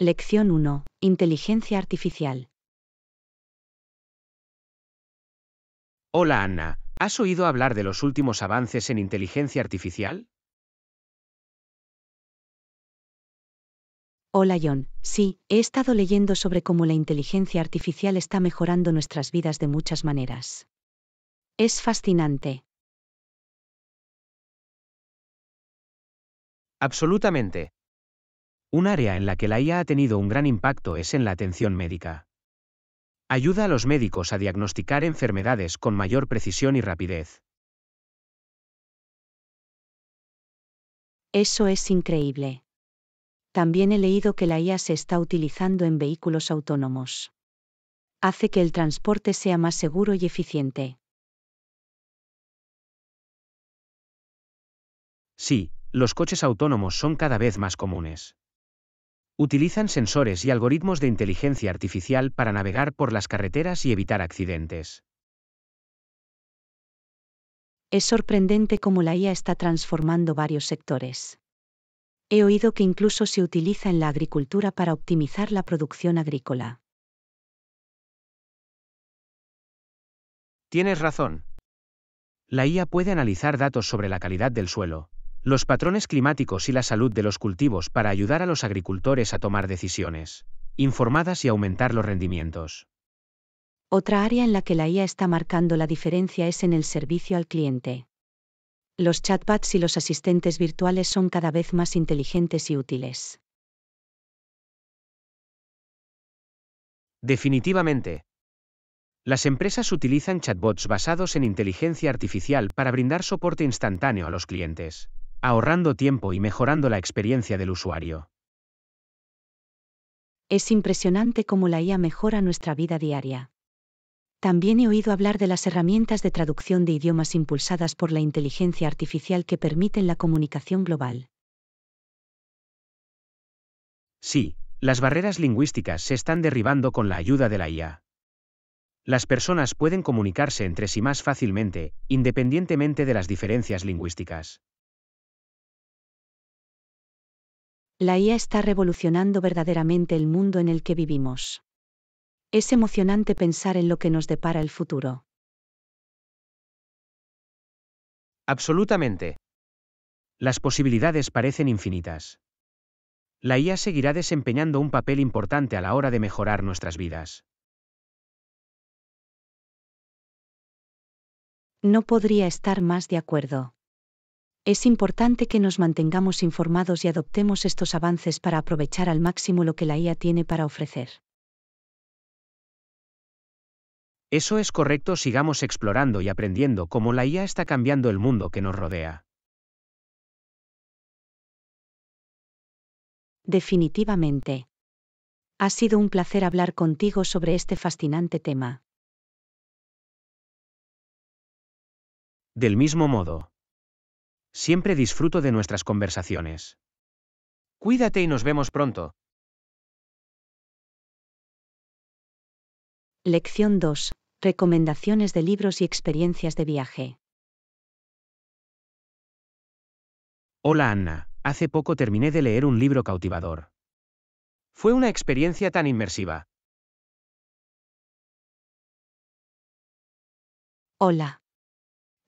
Lección 1. Inteligencia Artificial. Hola Ana, ¿has oído hablar de los últimos avances en inteligencia artificial? Hola John, sí, he estado leyendo sobre cómo la inteligencia artificial está mejorando nuestras vidas de muchas maneras. Es fascinante. Absolutamente. Un área en la que la IA ha tenido un gran impacto es en la atención médica. Ayuda a los médicos a diagnosticar enfermedades con mayor precisión y rapidez. Eso es increíble. También he leído que la IA se está utilizando en vehículos autónomos. Hace que el transporte sea más seguro y eficiente. Sí, los coches autónomos son cada vez más comunes. Utilizan sensores y algoritmos de inteligencia artificial para navegar por las carreteras y evitar accidentes. Es sorprendente cómo la IA está transformando varios sectores. He oído que incluso se utiliza en la agricultura para optimizar la producción agrícola. Tienes razón. La IA puede analizar datos sobre la calidad del suelo, los patrones climáticos y la salud de los cultivos para ayudar a los agricultores a tomar decisiones informadas y aumentar los rendimientos. Otra área en la que la IA está marcando la diferencia es en el servicio al cliente. Los chatbots y los asistentes virtuales son cada vez más inteligentes y útiles. Definitivamente. Las empresas utilizan chatbots basados en inteligencia artificial para brindar soporte instantáneo a los clientes, ahorrando tiempo y mejorando la experiencia del usuario. Es impresionante cómo la IA mejora nuestra vida diaria. También he oído hablar de las herramientas de traducción de idiomas impulsadas por la inteligencia artificial que permiten la comunicación global. Sí, las barreras lingüísticas se están derribando con la ayuda de la IA. Las personas pueden comunicarse entre sí más fácilmente, independientemente de las diferencias lingüísticas. La IA está revolucionando verdaderamente el mundo en el que vivimos. Es emocionante pensar en lo que nos depara el futuro. Absolutamente. Las posibilidades parecen infinitas. La IA seguirá desempeñando un papel importante a la hora de mejorar nuestras vidas. No podría estar más de acuerdo. Es importante que nos mantengamos informados y adoptemos estos avances para aprovechar al máximo lo que la IA tiene para ofrecer. Eso es correcto, sigamos explorando y aprendiendo cómo la IA está cambiando el mundo que nos rodea. Definitivamente. Ha sido un placer hablar contigo sobre este fascinante tema. Del mismo modo. Siempre disfruto de nuestras conversaciones. Cuídate y nos vemos pronto. Lección 2. Recomendaciones de libros y experiencias de viaje. Hola Anna, hace poco terminé de leer un libro cautivador. Fue una experiencia tan inmersiva. Hola.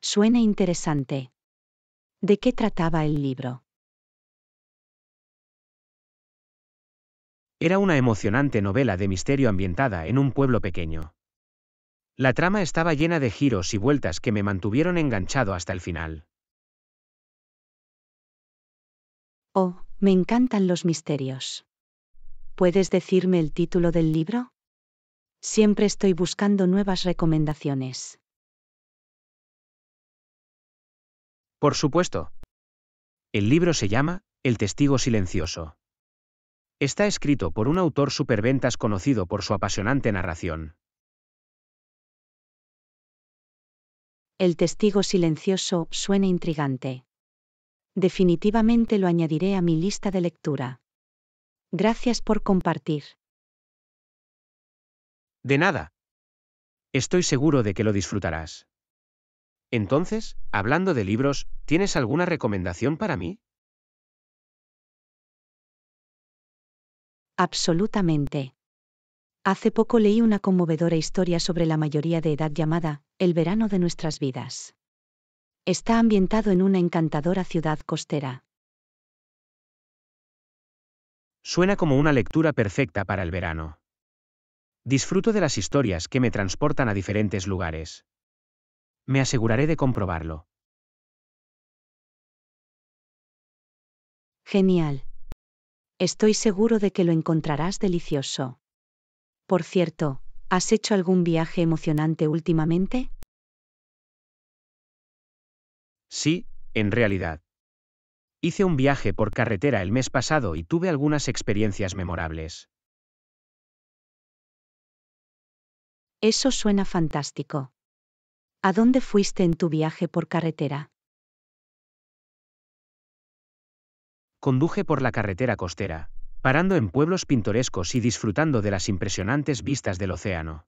Suena interesante. ¿De qué trataba el libro? Era una emocionante novela de misterio ambientada en un pueblo pequeño. La trama estaba llena de giros y vueltas que me mantuvieron enganchado hasta el final. Oh, me encantan los misterios. ¿Puedes decirme el título del libro? Siempre estoy buscando nuevas recomendaciones. Por supuesto. El libro se llama El testigo silencioso. Está escrito por un autor superventas conocido por su apasionante narración. El testigo silencioso suena intrigante. Definitivamente lo añadiré a mi lista de lectura. Gracias por compartir. De nada. Estoy seguro de que lo disfrutarás. Entonces, hablando de libros, ¿tienes alguna recomendación para mí? Absolutamente. Hace poco leí una conmovedora historia sobre la mayoría de edad llamada El verano de nuestras vidas. Está ambientado en una encantadora ciudad costera. Suena como una lectura perfecta para el verano. Disfruto de las historias que me transportan a diferentes lugares. Me aseguraré de comprobarlo. Genial. Estoy seguro de que lo encontrarás delicioso. Por cierto, ¿has hecho algún viaje emocionante últimamente? Sí, en realidad. Hice un viaje por carretera el mes pasado y tuve algunas experiencias memorables. Eso suena fantástico. ¿A dónde fuiste en tu viaje por carretera? Conduje por la carretera costera, parando en pueblos pintorescos y disfrutando de las impresionantes vistas del océano.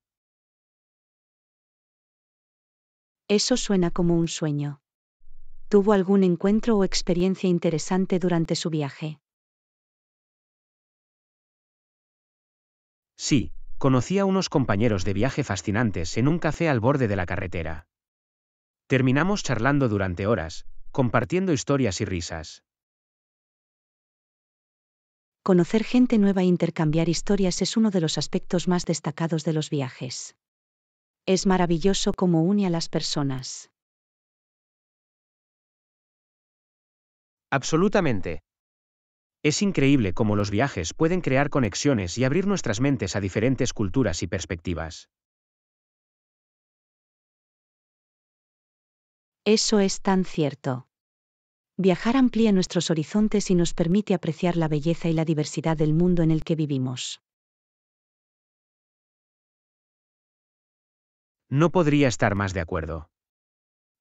Eso suena como un sueño. ¿Tuvo algún encuentro o experiencia interesante durante su viaje? Sí, Conocí a unos compañeros de viaje fascinantes en un café al borde de la carretera. Terminamos charlando durante horas, compartiendo historias y risas. Conocer gente nueva e intercambiar historias es uno de los aspectos más destacados de los viajes. Es maravilloso cómo une a las personas. Absolutamente. Es increíble cómo los viajes pueden crear conexiones y abrir nuestras mentes a diferentes culturas y perspectivas. Eso es tan cierto. Viajar amplía nuestros horizontes y nos permite apreciar la belleza y la diversidad del mundo en el que vivimos. No podría estar más de acuerdo.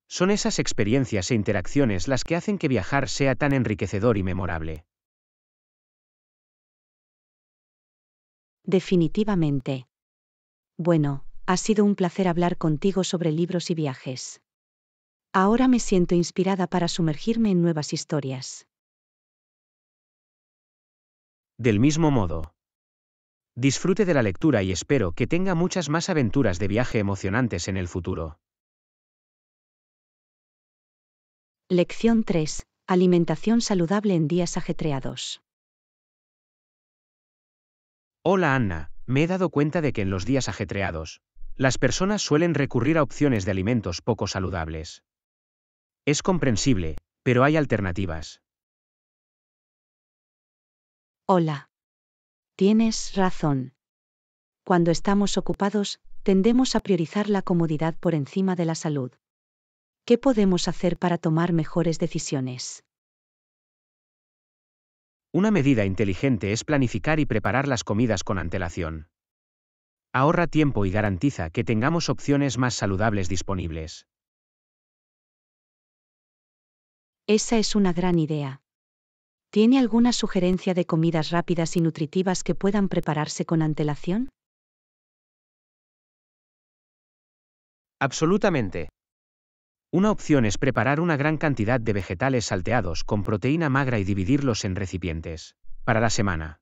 Son esas experiencias e interacciones las que hacen que viajar sea tan enriquecedor y memorable. Definitivamente. Bueno, ha sido un placer hablar contigo sobre libros y viajes. Ahora me siento inspirada para sumergirme en nuevas historias. Del mismo modo. Disfrute de la lectura y espero que tenga muchas más aventuras de viaje emocionantes en el futuro. Lección 3. Alimentación saludable en días ajetreados. Hola Anna, me he dado cuenta de que en los días ajetreados, las personas suelen recurrir a opciones de alimentos poco saludables. Es comprensible, pero hay alternativas. Hola. Tienes razón. Cuando estamos ocupados, tendemos a priorizar la comodidad por encima de la salud. ¿Qué podemos hacer para tomar mejores decisiones? Una medida inteligente es planificar y preparar las comidas con antelación. Ahorra tiempo y garantiza que tengamos opciones más saludables disponibles. Esa es una gran idea. ¿Tiene alguna sugerencia de comidas rápidas y nutritivas que puedan prepararse con antelación? Absolutamente. Una opción es preparar una gran cantidad de vegetales salteados con proteína magra y dividirlos en recipientes. Para la semana.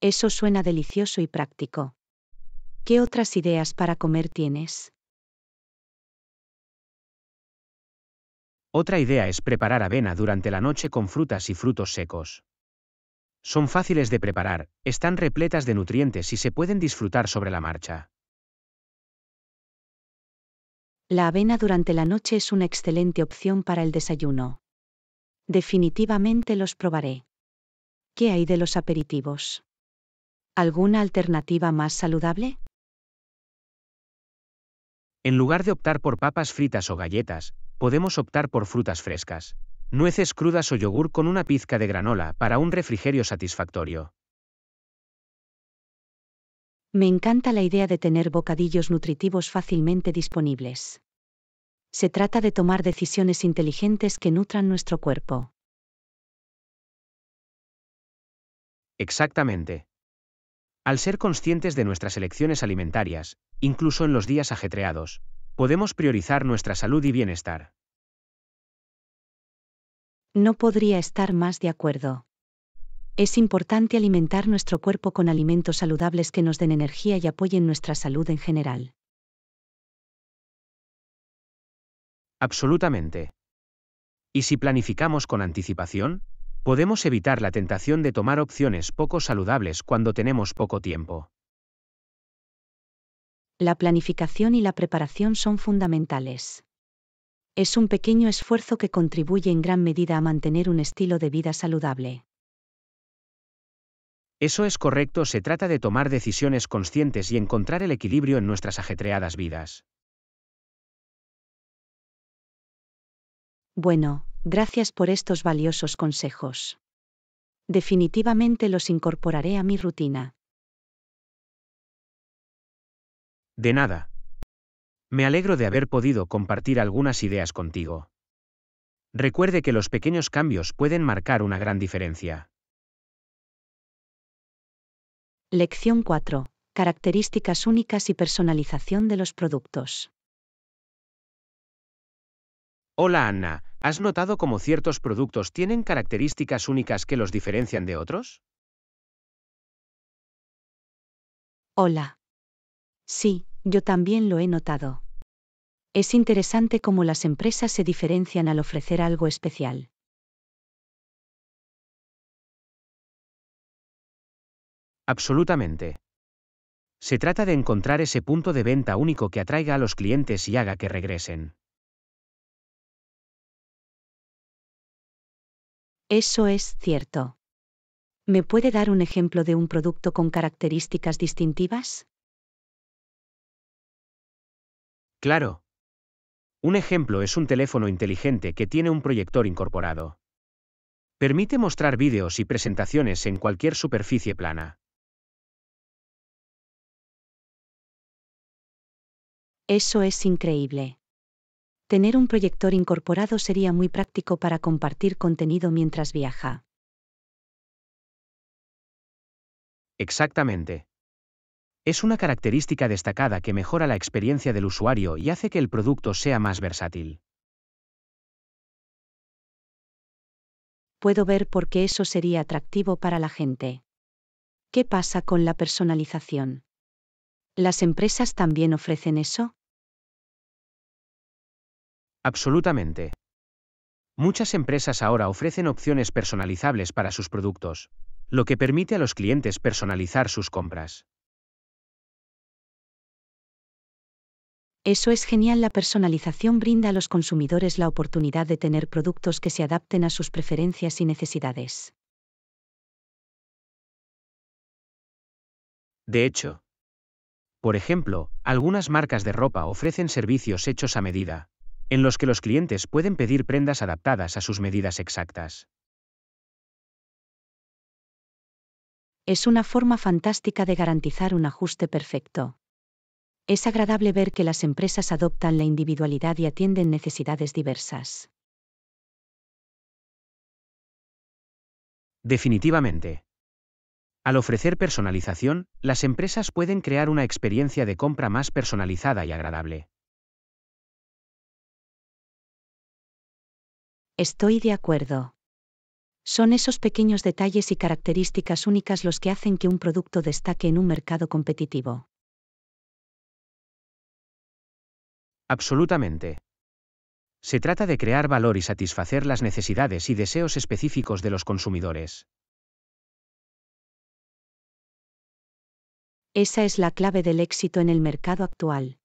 Eso suena delicioso y práctico. ¿Qué otras ideas para comer tienes? Otra idea es preparar avena durante la noche con frutas y frutos secos. Son fáciles de preparar, están repletas de nutrientes y se pueden disfrutar sobre la marcha. La avena durante la noche es una excelente opción para el desayuno. Definitivamente los probaré. ¿Qué hay de los aperitivos? ¿Alguna alternativa más saludable? En lugar de optar por papas fritas o galletas, podemos optar por frutas frescas, nueces crudas o yogur con una pizca de granola para un refrigerio satisfactorio. Me encanta la idea de tener bocadillos nutritivos fácilmente disponibles. Se trata de tomar decisiones inteligentes que nutran nuestro cuerpo. Exactamente. Al ser conscientes de nuestras elecciones alimentarias, incluso en los días ajetreados, podemos priorizar nuestra salud y bienestar. No podría estar más de acuerdo. Es importante alimentar nuestro cuerpo con alimentos saludables que nos den energía y apoyen nuestra salud en general. Absolutamente. Y si planificamos con anticipación, podemos evitar la tentación de tomar opciones poco saludables cuando tenemos poco tiempo. La planificación y la preparación son fundamentales. Es un pequeño esfuerzo que contribuye en gran medida a mantener un estilo de vida saludable. Eso es correcto, se trata de tomar decisiones conscientes y encontrar el equilibrio en nuestras ajetreadas vidas. Bueno, gracias por estos valiosos consejos. Definitivamente los incorporaré a mi rutina. De nada. Me alegro de haber podido compartir algunas ideas contigo. Recuerde que los pequeños cambios pueden marcar una gran diferencia. Lección 4. Características únicas y personalización de los productos. Hola Ana, ¿has notado cómo ciertos productos tienen características únicas que los diferencian de otros? Hola. Sí, yo también lo he notado. Es interesante cómo las empresas se diferencian al ofrecer algo especial. Absolutamente. Se trata de encontrar ese punto de venta único que atraiga a los clientes y haga que regresen. Eso es cierto. ¿Me puede dar un ejemplo de un producto con características distintivas? Claro. Un ejemplo es un teléfono inteligente que tiene un proyector incorporado. Permite mostrar vídeos y presentaciones en cualquier superficie plana. Eso es increíble. Tener un proyector incorporado sería muy práctico para compartir contenido mientras viaja. Exactamente. Es una característica destacada que mejora la experiencia del usuario y hace que el producto sea más versátil. Puedo ver por qué eso sería atractivo para la gente. ¿Qué pasa con la personalización? ¿Las empresas también ofrecen eso? Absolutamente. Muchas empresas ahora ofrecen opciones personalizables para sus productos, lo que permite a los clientes personalizar sus compras. Eso es genial, la personalización brinda a los consumidores la oportunidad de tener productos que se adapten a sus preferencias y necesidades. De hecho, por ejemplo, algunas marcas de ropa ofrecen servicios hechos a medida, en los que los clientes pueden pedir prendas adaptadas a sus medidas exactas. Es una forma fantástica de garantizar un ajuste perfecto. Es agradable ver que las empresas adoptan la individualidad y atienden necesidades diversas. Definitivamente. Al ofrecer personalización, las empresas pueden crear una experiencia de compra más personalizada y agradable. Estoy de acuerdo. Son esos pequeños detalles y características únicas los que hacen que un producto destaque en un mercado competitivo. Absolutamente. Se trata de crear valor y satisfacer las necesidades y deseos específicos de los consumidores. Esa es la clave del éxito en el mercado actual.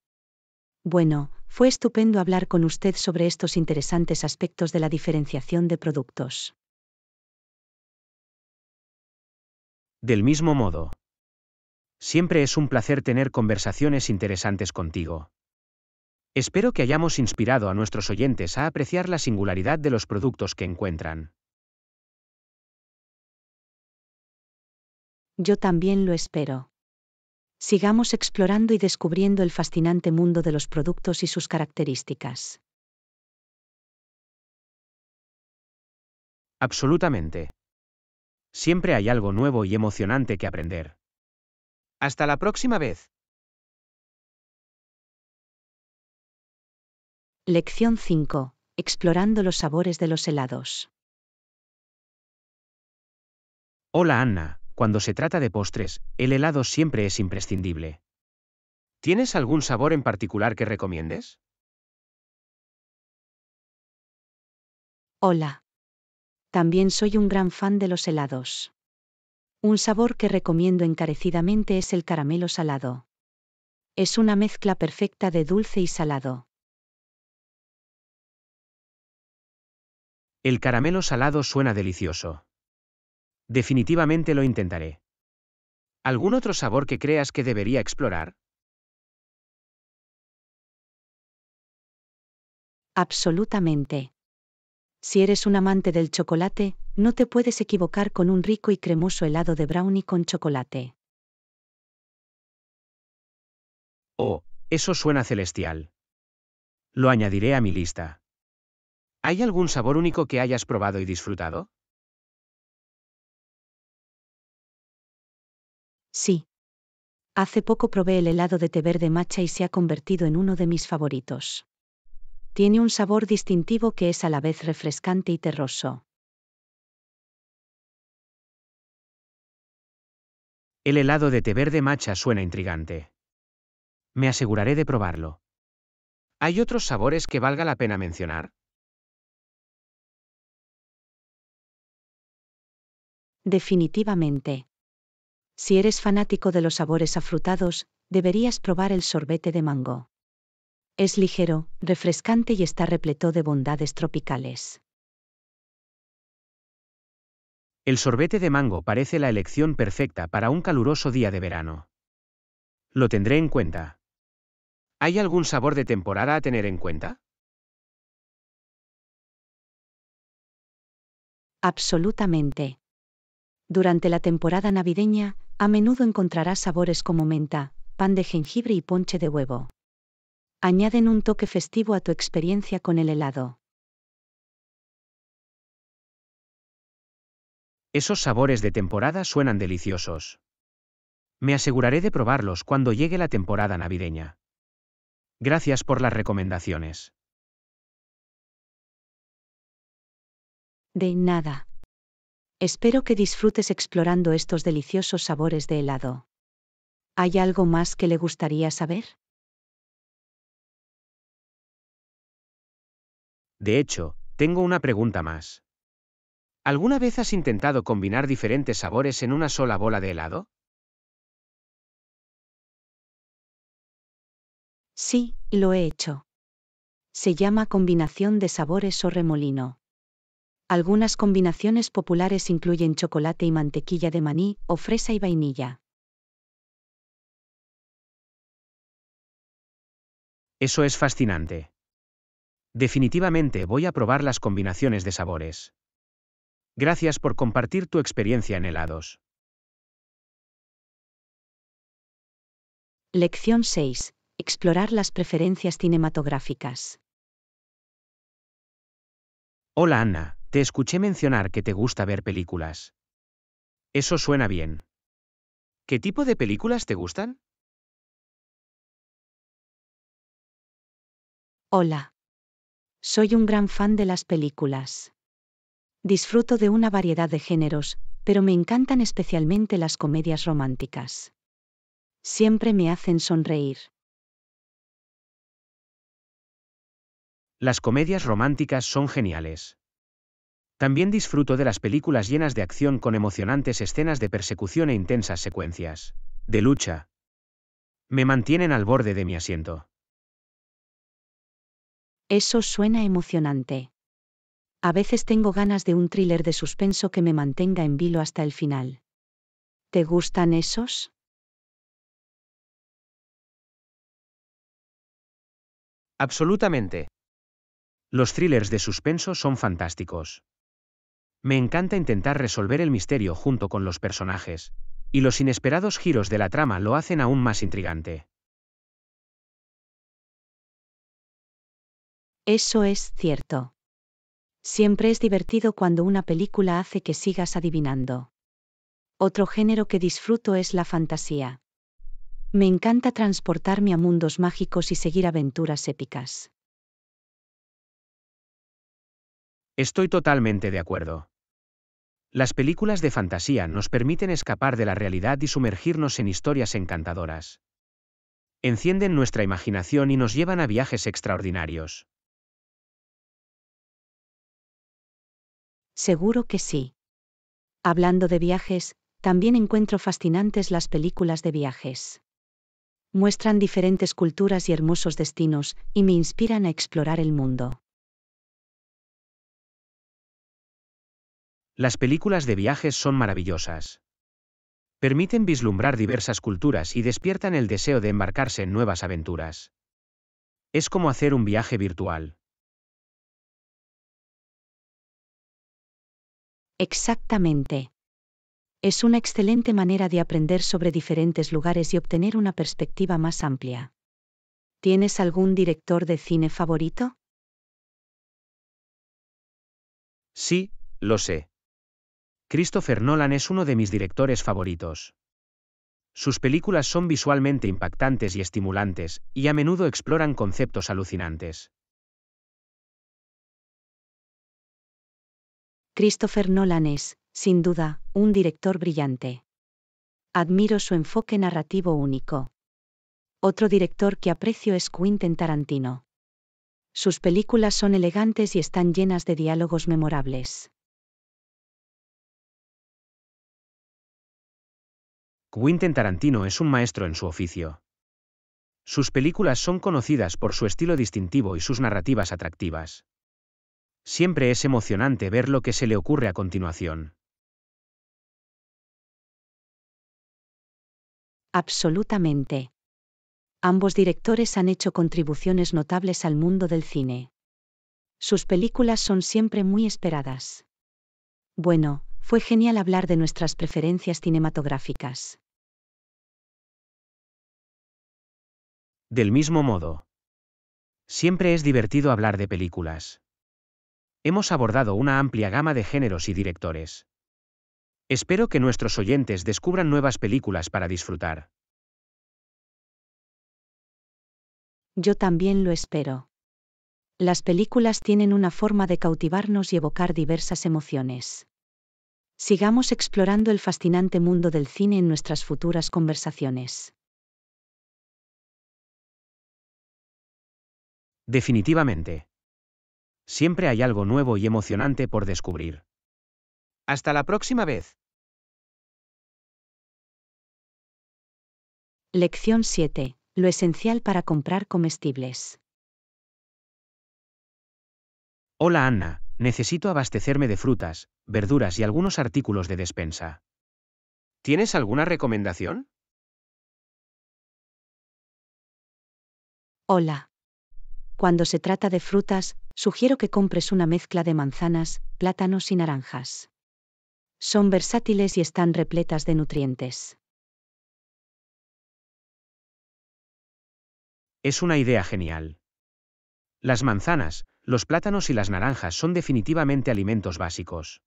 Bueno, fue estupendo hablar con usted sobre estos interesantes aspectos de la diferenciación de productos. Del mismo modo. Siempre es un placer tener conversaciones interesantes contigo. Espero que hayamos inspirado a nuestros oyentes a apreciar la singularidad de los productos que encuentran. Yo también lo espero sigamos explorando y descubriendo el fascinante mundo de los productos y sus características. Absolutamente. Siempre hay algo nuevo y emocionante que aprender. Hasta la próxima vez. Lección 5. Explorando los sabores de los helados. Hola Anna, cuando se trata de postres, el helado siempre es imprescindible. ¿Tienes algún sabor en particular que recomiendes? Hola. También soy un gran fan de los helados. Un sabor que recomiendo encarecidamente es el caramelo salado. Es una mezcla perfecta de dulce y salado. El caramelo salado suena delicioso. Definitivamente lo intentaré. ¿Algún mm. otro sabor que creas que debería explorar? Absolutamente. Si eres un amante del chocolate, no te puedes equivocar con un rico y cremoso helado de brownie con chocolate. Oh, eso suena celestial. Lo añadiré a mi lista. ¿Hay algún sabor único que hayas probado y disfrutado? Sí. Hace poco probé el helado de té verde matcha y se ha convertido en uno de mis favoritos. Tiene un sabor distintivo que es a la vez refrescante y terroso. El helado de té verde matcha suena intrigante. Me aseguraré de probarlo. ¿Hay otros sabores que valga la pena mencionar? Definitivamente. Si eres fanático de los sabores afrutados, deberías probar el sorbete de mango. Es ligero, refrescante y está repleto de bondades tropicales. El sorbete de mango parece la elección perfecta para un caluroso día de verano. Lo tendré en cuenta. ¿Hay algún sabor de temporada a tener en cuenta? Absolutamente. Durante la temporada navideña, a menudo encontrarás sabores como menta, pan de jengibre y ponche de huevo. Añaden un toque festivo a tu experiencia con el helado. Esos sabores de temporada suenan deliciosos. Me aseguraré de probarlos cuando llegue la temporada navideña. Gracias por las recomendaciones. De nada. Espero que disfrutes explorando estos deliciosos sabores de helado. ¿Hay algo más que le gustaría saber? De hecho, tengo una pregunta más. ¿Alguna vez has intentado combinar diferentes sabores en una sola bola de helado? Sí, lo he hecho. Se llama combinación de sabores o remolino. Algunas combinaciones populares incluyen chocolate y mantequilla de maní, o fresa y vainilla. Eso es fascinante. Definitivamente voy a probar las combinaciones de sabores. Gracias por compartir tu experiencia en helados. Lección 6. Explorar las preferencias cinematográficas. Hola Ana. Te escuché mencionar que te gusta ver películas. Eso suena bien. ¿Qué tipo de películas te gustan? Hola. Soy un gran fan de las películas. Disfruto de una variedad de géneros, pero me encantan especialmente las comedias románticas. Siempre me hacen sonreír. Las comedias románticas son geniales. También disfruto de las películas llenas de acción con emocionantes escenas de persecución e intensas secuencias. De lucha. Me mantienen al borde de mi asiento. Eso suena emocionante. A veces tengo ganas de un thriller de suspenso que me mantenga en vilo hasta el final. ¿Te gustan esos? Absolutamente. Los thrillers de suspenso son fantásticos. Me encanta intentar resolver el misterio junto con los personajes, y los inesperados giros de la trama lo hacen aún más intrigante. Eso es cierto. Siempre es divertido cuando una película hace que sigas adivinando. Otro género que disfruto es la fantasía. Me encanta transportarme a mundos mágicos y seguir aventuras épicas. Estoy totalmente de acuerdo. Las películas de fantasía nos permiten escapar de la realidad y sumergirnos en historias encantadoras. Encienden nuestra imaginación y nos llevan a viajes extraordinarios. Seguro que sí. Hablando de viajes, también encuentro fascinantes las películas de viajes. Muestran diferentes culturas y hermosos destinos, y me inspiran a explorar el mundo. Las películas de viajes son maravillosas. Permiten vislumbrar diversas culturas y despiertan el deseo de embarcarse en nuevas aventuras. Es como hacer un viaje virtual. Exactamente. Es una excelente manera de aprender sobre diferentes lugares y obtener una perspectiva más amplia. ¿Tienes algún director de cine favorito? Sí, lo sé. Christopher Nolan es uno de mis directores favoritos. Sus películas son visualmente impactantes y estimulantes, y a menudo exploran conceptos alucinantes. Christopher Nolan es, sin duda, un director brillante. Admiro su enfoque narrativo único. Otro director que aprecio es Quentin Tarantino. Sus películas son elegantes y están llenas de diálogos memorables. Quentin Tarantino es un maestro en su oficio. Sus películas son conocidas por su estilo distintivo y sus narrativas atractivas. Siempre es emocionante ver lo que se le ocurre a continuación. Absolutamente. Ambos directores han hecho contribuciones notables al mundo del cine. Sus películas son siempre muy esperadas. Bueno, fue genial hablar de nuestras preferencias cinematográficas. Del mismo modo. Siempre es divertido hablar de películas. Hemos abordado una amplia gama de géneros y directores. Espero que nuestros oyentes descubran nuevas películas para disfrutar. Yo también lo espero. Las películas tienen una forma de cautivarnos y evocar diversas emociones. Sigamos explorando el fascinante mundo del cine en nuestras futuras conversaciones. Definitivamente. Siempre hay algo nuevo y emocionante por descubrir. Hasta la próxima vez. Lección 7. Lo esencial para comprar comestibles. Hola Anna, necesito abastecerme de frutas, verduras y algunos artículos de despensa. ¿Tienes alguna recomendación? Hola, cuando se trata de frutas, sugiero que compres una mezcla de manzanas, plátanos y naranjas. Son versátiles y están repletas de nutrientes. Es una idea genial. Las manzanas, los plátanos y las naranjas son definitivamente alimentos básicos.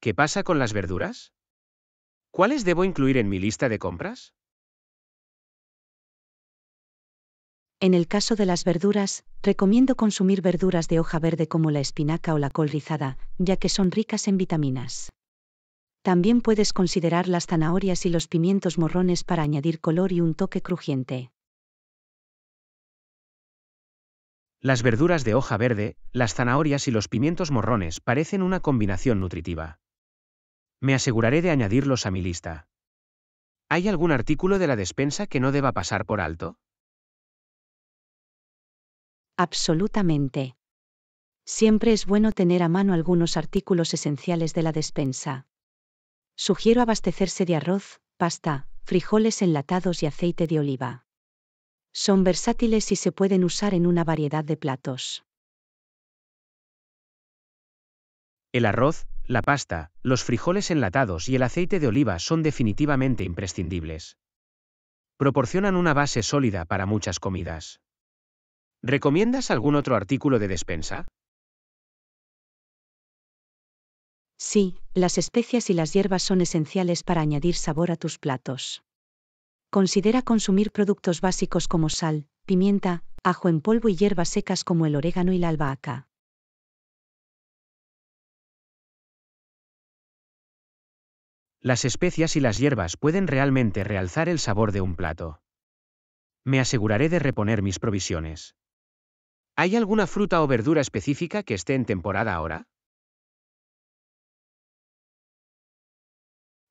¿Qué pasa con las verduras? ¿Cuáles debo incluir en mi lista de compras? En el caso de las verduras, recomiendo consumir verduras de hoja verde como la espinaca o la col rizada, ya que son ricas en vitaminas. También puedes considerar las zanahorias y los pimientos morrones para añadir color y un toque crujiente. Las verduras de hoja verde, las zanahorias y los pimientos morrones parecen una combinación nutritiva. Me aseguraré de añadirlos a mi lista. ¿Hay algún artículo de la despensa que no deba pasar por alto? Absolutamente. Siempre es bueno tener a mano algunos artículos esenciales de la despensa. Sugiero abastecerse de arroz, pasta, frijoles enlatados y aceite de oliva. Son versátiles y se pueden usar en una variedad de platos. El arroz, la pasta, los frijoles enlatados y el aceite de oliva son definitivamente imprescindibles. Proporcionan una base sólida para muchas comidas. ¿Recomiendas algún otro artículo de despensa? Sí, las especias y las hierbas son esenciales para añadir sabor a tus platos. Considera consumir productos básicos como sal, pimienta, ajo en polvo y hierbas secas como el orégano y la albahaca. Las especias y las hierbas pueden realmente realzar el sabor de un plato. Me aseguraré de reponer mis provisiones. ¿Hay alguna fruta o verdura específica que esté en temporada ahora?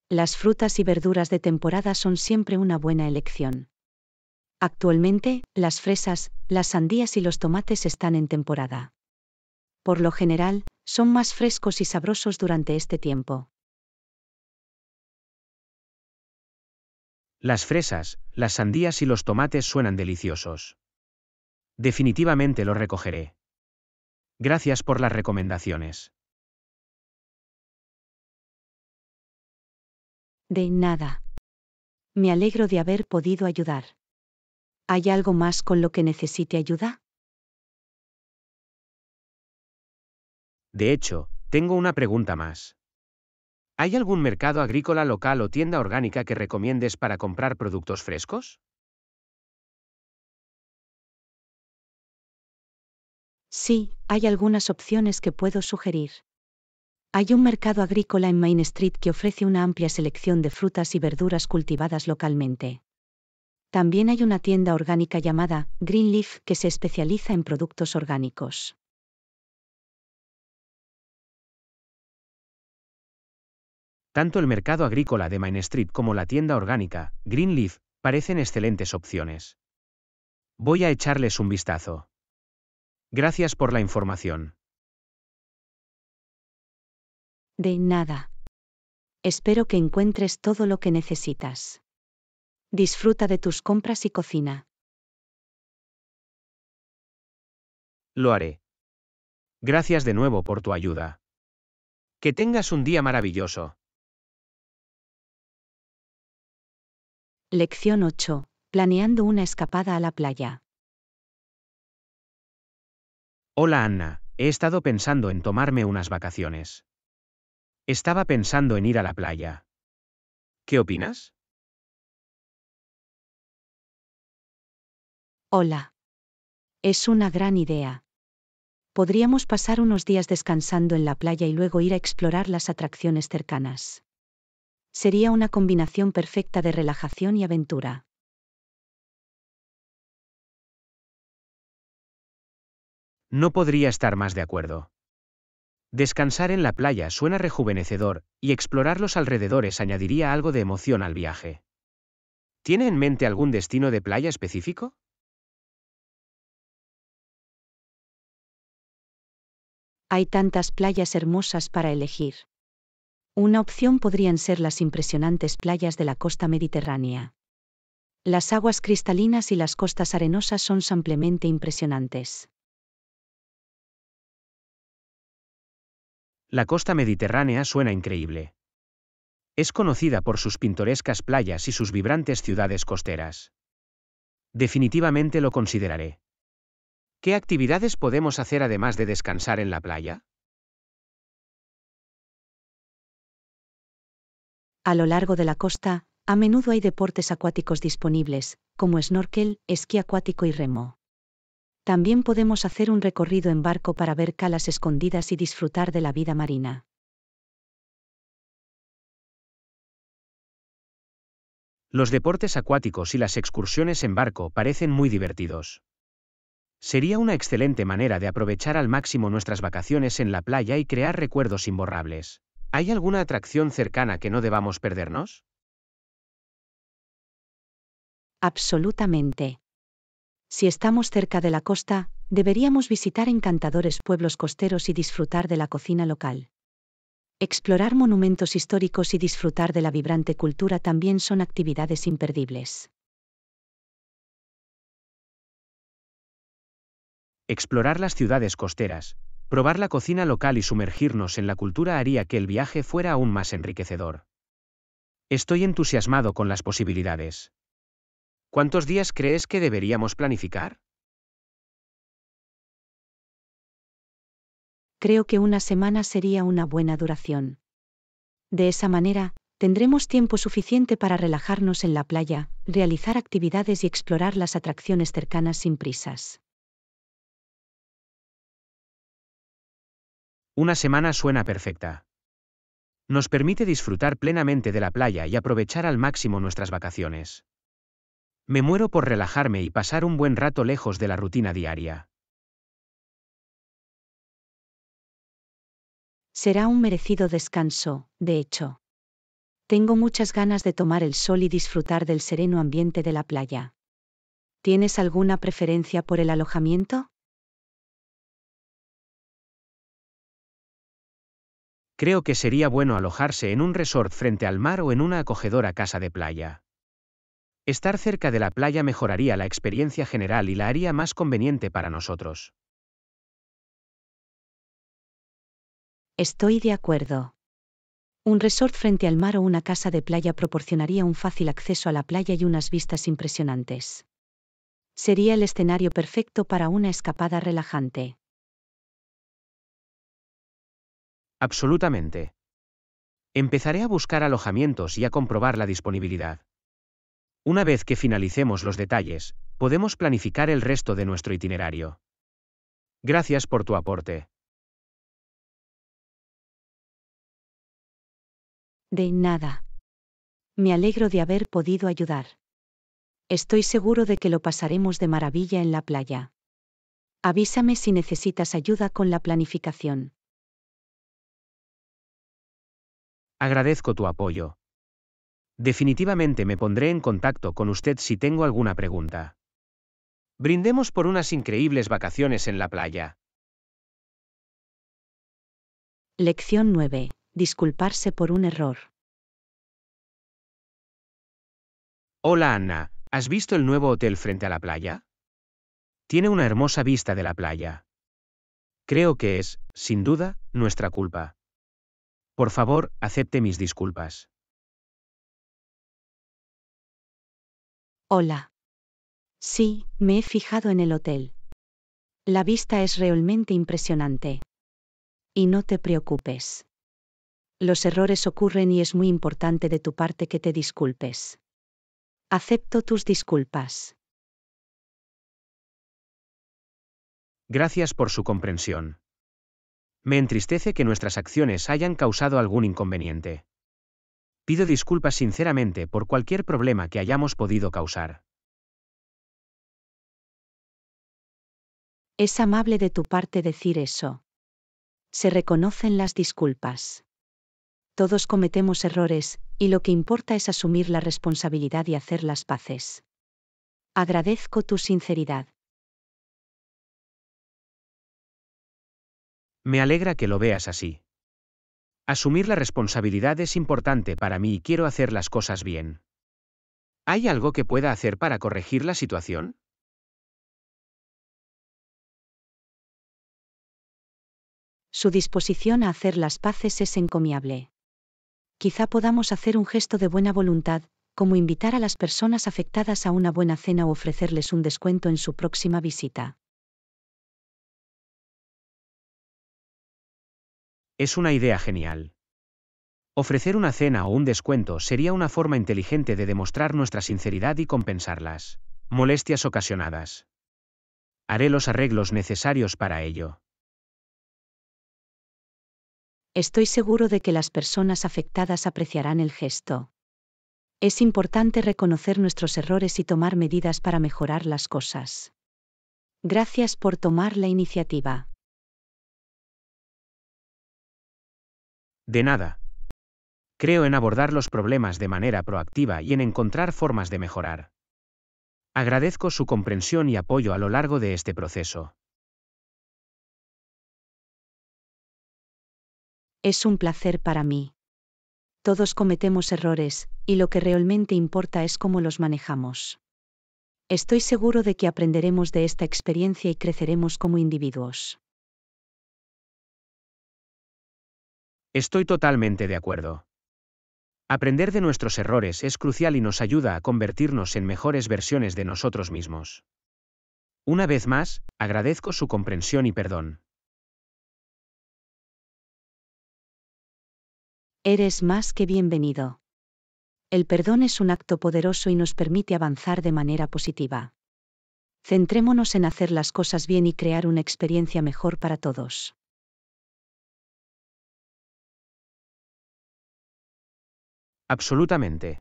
Las frutas y verduras de temporada son siempre una buena elección. Actualmente, las fresas, las sandías y los tomates están en temporada. Por lo general, son más frescos y sabrosos durante este tiempo. Las fresas, las sandías y los tomates suenan deliciosos. Definitivamente lo recogeré. Gracias por las recomendaciones. De nada. Me alegro de haber podido ayudar. ¿Hay algo más con lo que necesite ayuda? De hecho, tengo una pregunta más. ¿Hay algún mercado agrícola local o tienda orgánica que recomiendes para comprar productos frescos? Sí, hay algunas opciones que puedo sugerir. Hay un mercado agrícola en Main Street que ofrece una amplia selección de frutas y verduras cultivadas localmente. También hay una tienda orgánica llamada Greenleaf que se especializa en productos orgánicos. Tanto el mercado agrícola de Main Street como la tienda orgánica, Greenleaf, parecen excelentes opciones. Voy a echarles un vistazo. Gracias por la información. De nada. Espero que encuentres todo lo que necesitas. Disfruta de tus compras y cocina. Lo haré. Gracias de nuevo por tu ayuda. Que tengas un día maravilloso. Lección 8. Planeando una escapada a la playa. Hola Anna, he estado pensando en tomarme unas vacaciones. Estaba pensando en ir a la playa. ¿Qué opinas? Hola. Es una gran idea. Podríamos pasar unos días descansando en la playa y luego ir a explorar las atracciones cercanas. Sería una combinación perfecta de relajación y aventura. No podría estar más de acuerdo. Descansar en la playa suena rejuvenecedor, y explorar los alrededores añadiría algo de emoción al viaje. ¿Tiene en mente algún destino de playa específico? Hay tantas playas hermosas para elegir. Una opción podrían ser las impresionantes playas de la costa mediterránea. Las aguas cristalinas y las costas arenosas son simplemente impresionantes. La costa mediterránea suena increíble. Es conocida por sus pintorescas playas y sus vibrantes ciudades costeras. Definitivamente lo consideraré. ¿Qué actividades podemos hacer además de descansar en la playa? A lo largo de la costa, a menudo hay deportes acuáticos disponibles, como snorkel, esquí acuático y remo. También podemos hacer un recorrido en barco para ver calas escondidas y disfrutar de la vida marina. Los deportes acuáticos y las excursiones en barco parecen muy divertidos. Sería una excelente manera de aprovechar al máximo nuestras vacaciones en la playa y crear recuerdos imborrables. ¿Hay alguna atracción cercana que no debamos perdernos? Absolutamente si estamos cerca de la costa, deberíamos visitar encantadores pueblos costeros y disfrutar de la cocina local. Explorar monumentos históricos y disfrutar de la vibrante cultura también son actividades imperdibles. Explorar las ciudades costeras, probar la cocina local y sumergirnos en la cultura haría que el viaje fuera aún más enriquecedor. Estoy entusiasmado con las posibilidades. ¿Cuántos días crees que deberíamos planificar? Creo que una semana sería una buena duración. De esa manera, tendremos tiempo suficiente para relajarnos en la playa, realizar actividades y explorar las atracciones cercanas sin prisas. Una semana suena perfecta. Nos permite disfrutar plenamente de la playa y aprovechar al máximo nuestras vacaciones. Me muero por relajarme y pasar un buen rato lejos de la rutina diaria. Será un merecido descanso, de hecho. Tengo muchas ganas de tomar el sol y disfrutar del sereno ambiente de la playa. ¿Tienes alguna preferencia por el alojamiento? Creo que sería bueno alojarse en un resort frente al mar o en una acogedora casa de playa. Estar cerca de la playa mejoraría la experiencia general y la haría más conveniente para nosotros. Estoy de acuerdo. Un resort frente al mar o una casa de playa proporcionaría un fácil acceso a la playa y unas vistas impresionantes. Sería el escenario perfecto para una escapada relajante. Absolutamente. Empezaré a buscar alojamientos y a comprobar la disponibilidad. Una vez que finalicemos los detalles, podemos planificar el resto de nuestro itinerario. Gracias por tu aporte. De nada. Me alegro de haber podido ayudar. Estoy seguro de que lo pasaremos de maravilla en la playa. Avísame si necesitas ayuda con la planificación. Agradezco tu apoyo. Definitivamente me pondré en contacto con usted si tengo alguna pregunta. Brindemos por unas increíbles vacaciones en la playa. Lección 9. Disculparse por un error. Hola Ana, ¿has visto el nuevo hotel frente a la playa? Tiene una hermosa vista de la playa. Creo que es, sin duda, nuestra culpa. Por favor, acepte mis disculpas. Hola. Sí, me he fijado en el hotel. La vista es realmente impresionante. Y no te preocupes. Los errores ocurren y es muy importante de tu parte que te disculpes. Acepto tus disculpas. Gracias por su comprensión. Me entristece que nuestras acciones hayan causado algún inconveniente. Pido disculpas sinceramente por cualquier problema que hayamos podido causar. Es amable de tu parte decir eso. Se reconocen las disculpas. Todos cometemos errores, y lo que importa es asumir la responsabilidad y hacer las paces. Agradezco tu sinceridad. Me alegra que lo veas así. Asumir la responsabilidad es importante para mí y quiero hacer las cosas bien. ¿Hay algo que pueda hacer para corregir la situación? Su disposición a hacer las paces es encomiable. Quizá podamos hacer un gesto de buena voluntad, como invitar a las personas afectadas a una buena cena o ofrecerles un descuento en su próxima visita. Es una idea genial. Ofrecer una cena o un descuento sería una forma inteligente de demostrar nuestra sinceridad y compensarlas. Molestias ocasionadas. Haré los arreglos necesarios para ello. Estoy seguro de que las personas afectadas apreciarán el gesto. Es importante reconocer nuestros errores y tomar medidas para mejorar las cosas. Gracias por tomar la iniciativa. De nada. Creo en abordar los problemas de manera proactiva y en encontrar formas de mejorar. Agradezco su comprensión y apoyo a lo largo de este proceso. Es un placer para mí. Todos cometemos errores, y lo que realmente importa es cómo los manejamos. Estoy seguro de que aprenderemos de esta experiencia y creceremos como individuos. Estoy totalmente de acuerdo. Aprender de nuestros errores es crucial y nos ayuda a convertirnos en mejores versiones de nosotros mismos. Una vez más, agradezco su comprensión y perdón. Eres más que bienvenido. El perdón es un acto poderoso y nos permite avanzar de manera positiva. Centrémonos en hacer las cosas bien y crear una experiencia mejor para todos. Absolutamente.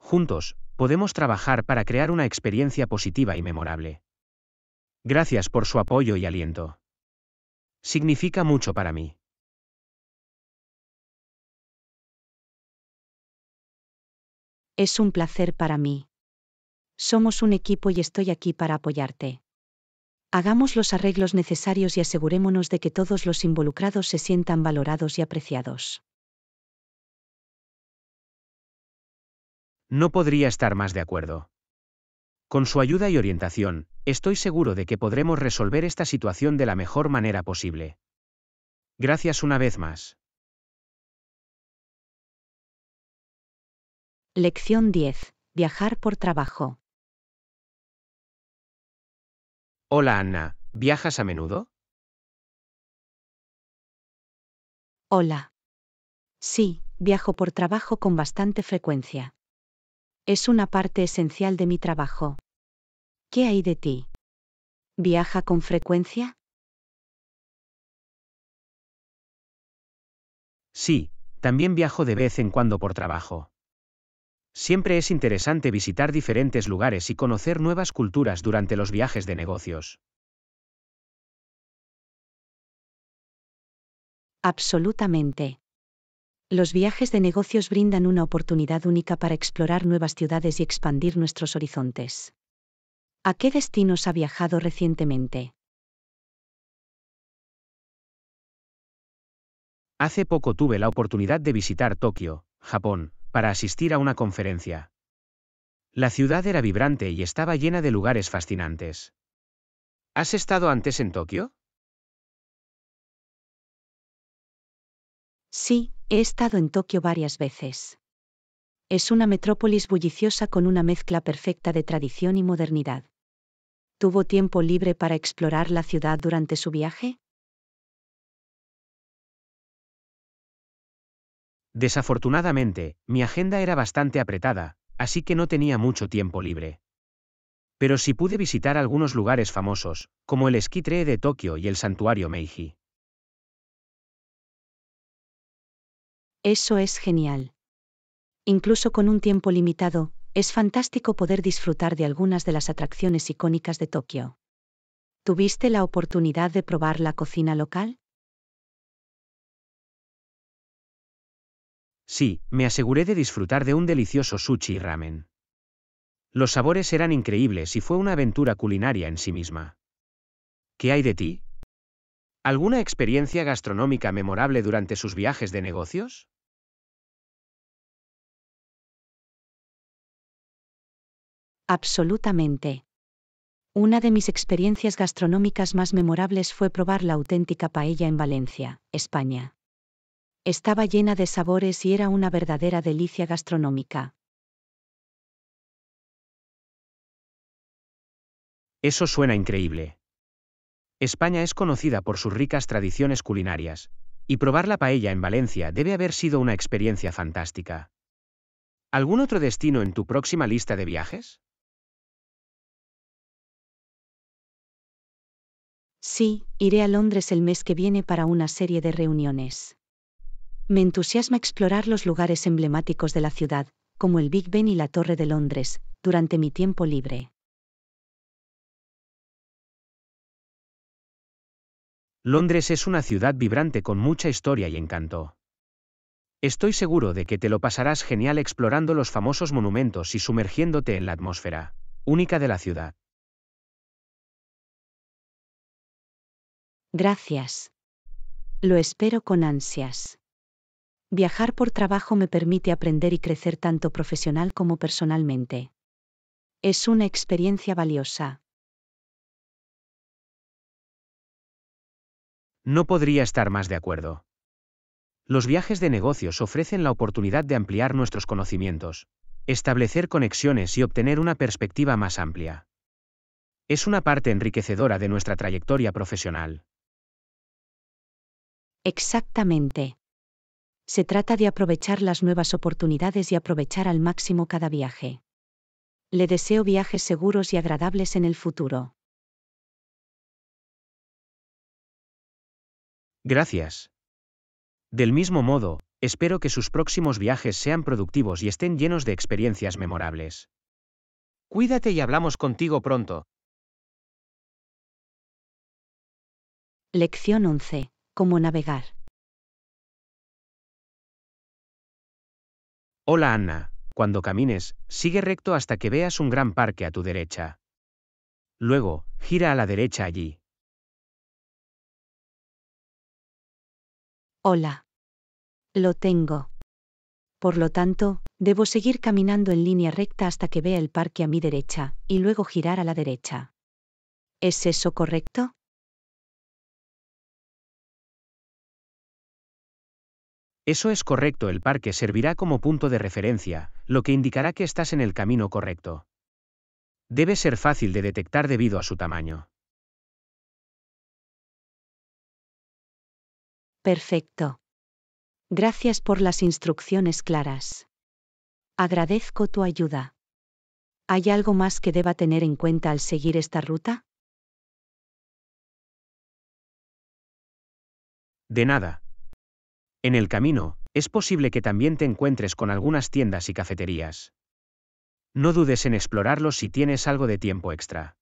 Juntos, podemos trabajar para crear una experiencia positiva y memorable. Gracias por su apoyo y aliento. Significa mucho para mí. Es un placer para mí. Somos un equipo y estoy aquí para apoyarte. Hagamos los arreglos necesarios y asegurémonos de que todos los involucrados se sientan valorados y apreciados. No podría estar más de acuerdo. Con su ayuda y orientación, estoy seguro de que podremos resolver esta situación de la mejor manera posible. Gracias una vez más. Lección 10. Viajar por trabajo. Hola Ana. ¿viajas a menudo? Hola. Sí, viajo por trabajo con bastante frecuencia. Es una parte esencial de mi trabajo. ¿Qué hay de ti? ¿Viaja con frecuencia? Sí, también viajo de vez en cuando por trabajo. Siempre es interesante visitar diferentes lugares y conocer nuevas culturas durante los viajes de negocios. Absolutamente. Los viajes de negocios brindan una oportunidad única para explorar nuevas ciudades y expandir nuestros horizontes. ¿A qué destinos ha viajado recientemente? Hace poco tuve la oportunidad de visitar Tokio, Japón, para asistir a una conferencia. La ciudad era vibrante y estaba llena de lugares fascinantes. ¿Has estado antes en Tokio? Sí, he estado en Tokio varias veces. Es una metrópolis bulliciosa con una mezcla perfecta de tradición y modernidad. ¿Tuvo tiempo libre para explorar la ciudad durante su viaje? Desafortunadamente, mi agenda era bastante apretada, así que no tenía mucho tiempo libre. Pero sí pude visitar algunos lugares famosos, como el esquitre de Tokio y el santuario Meiji. Eso es genial. Incluso con un tiempo limitado, es fantástico poder disfrutar de algunas de las atracciones icónicas de Tokio. ¿Tuviste la oportunidad de probar la cocina local? Sí, me aseguré de disfrutar de un delicioso sushi y ramen. Los sabores eran increíbles y fue una aventura culinaria en sí misma. ¿Qué hay de ti? ¿Alguna experiencia gastronómica memorable durante sus viajes de negocios? Absolutamente. Una de mis experiencias gastronómicas más memorables fue probar la auténtica paella en Valencia, España. Estaba llena de sabores y era una verdadera delicia gastronómica. Eso suena increíble. España es conocida por sus ricas tradiciones culinarias, y probar la paella en Valencia debe haber sido una experiencia fantástica. ¿Algún otro destino en tu próxima lista de viajes? Sí, iré a Londres el mes que viene para una serie de reuniones. Me entusiasma explorar los lugares emblemáticos de la ciudad, como el Big Ben y la Torre de Londres, durante mi tiempo libre. Londres es una ciudad vibrante con mucha historia y encanto. Estoy seguro de que te lo pasarás genial explorando los famosos monumentos y sumergiéndote en la atmósfera única de la ciudad. Gracias. Lo espero con ansias. Viajar por trabajo me permite aprender y crecer tanto profesional como personalmente. Es una experiencia valiosa. No podría estar más de acuerdo. Los viajes de negocios ofrecen la oportunidad de ampliar nuestros conocimientos, establecer conexiones y obtener una perspectiva más amplia. Es una parte enriquecedora de nuestra trayectoria profesional. Exactamente. Se trata de aprovechar las nuevas oportunidades y aprovechar al máximo cada viaje. Le deseo viajes seguros y agradables en el futuro. Gracias. Del mismo modo, espero que sus próximos viajes sean productivos y estén llenos de experiencias memorables. Cuídate y hablamos contigo pronto. Lección 11 cómo navegar. Hola Ana. cuando camines, sigue recto hasta que veas un gran parque a tu derecha. Luego, gira a la derecha allí. Hola. Lo tengo. Por lo tanto, debo seguir caminando en línea recta hasta que vea el parque a mi derecha, y luego girar a la derecha. ¿Es eso correcto? Eso es correcto, el parque servirá como punto de referencia, lo que indicará que estás en el camino correcto. Debe ser fácil de detectar debido a su tamaño. Perfecto. Gracias por las instrucciones claras. Agradezco tu ayuda. ¿Hay algo más que deba tener en cuenta al seguir esta ruta? De nada. En el camino, es posible que también te encuentres con algunas tiendas y cafeterías. No dudes en explorarlos si tienes algo de tiempo extra.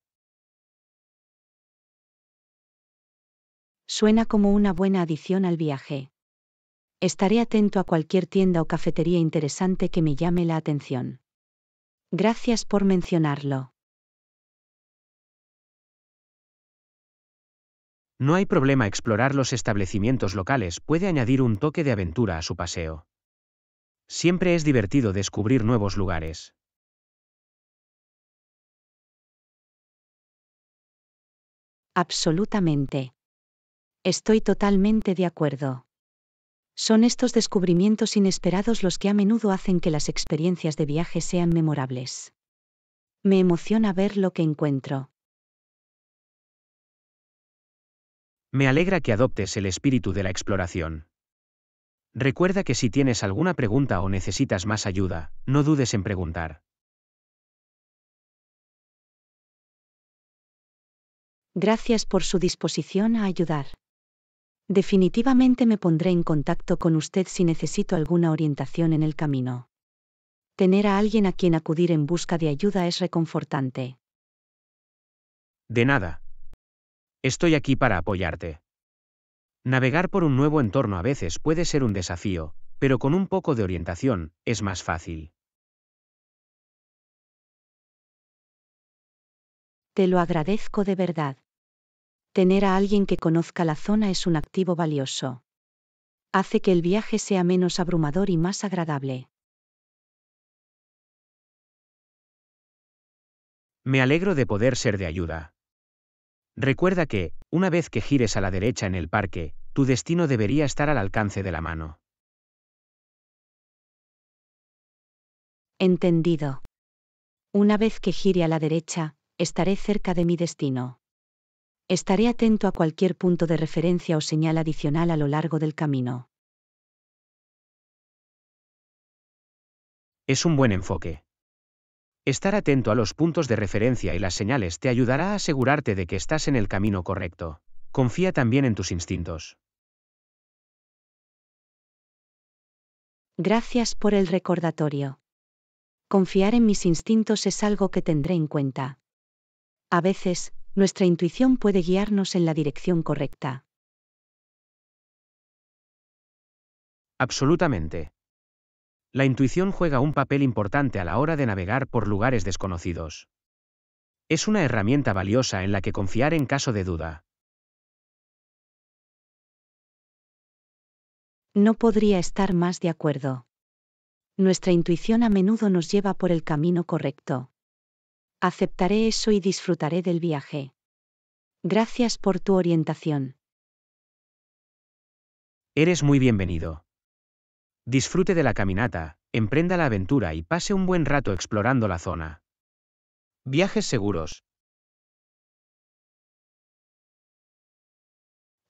Suena como una buena adición al viaje. Estaré atento a cualquier tienda o cafetería interesante que me llame la atención. Gracias por mencionarlo. No hay problema explorar los establecimientos locales, puede añadir un toque de aventura a su paseo. Siempre es divertido descubrir nuevos lugares. Absolutamente. Estoy totalmente de acuerdo. Son estos descubrimientos inesperados los que a menudo hacen que las experiencias de viaje sean memorables. Me emociona ver lo que encuentro. Me alegra que adoptes el espíritu de la exploración. Recuerda que si tienes alguna pregunta o necesitas más ayuda, no dudes en preguntar. Gracias por su disposición a ayudar. Definitivamente me pondré en contacto con usted si necesito alguna orientación en el camino. Tener a alguien a quien acudir en busca de ayuda es reconfortante. De nada. Estoy aquí para apoyarte. Navegar por un nuevo entorno a veces puede ser un desafío, pero con un poco de orientación, es más fácil. Te lo agradezco de verdad. Tener a alguien que conozca la zona es un activo valioso. Hace que el viaje sea menos abrumador y más agradable. Me alegro de poder ser de ayuda. Recuerda que, una vez que gires a la derecha en el parque, tu destino debería estar al alcance de la mano. Entendido. Una vez que gire a la derecha, estaré cerca de mi destino. Estaré atento a cualquier punto de referencia o señal adicional a lo largo del camino. Es un buen enfoque. Estar atento a los puntos de referencia y las señales te ayudará a asegurarte de que estás en el camino correcto. Confía también en tus instintos. Gracias por el recordatorio. Confiar en mis instintos es algo que tendré en cuenta. A veces, nuestra intuición puede guiarnos en la dirección correcta. Absolutamente. La intuición juega un papel importante a la hora de navegar por lugares desconocidos. Es una herramienta valiosa en la que confiar en caso de duda. No podría estar más de acuerdo. Nuestra intuición a menudo nos lleva por el camino correcto. Aceptaré eso y disfrutaré del viaje. Gracias por tu orientación. Eres muy bienvenido. Disfrute de la caminata, emprenda la aventura y pase un buen rato explorando la zona. Viajes seguros.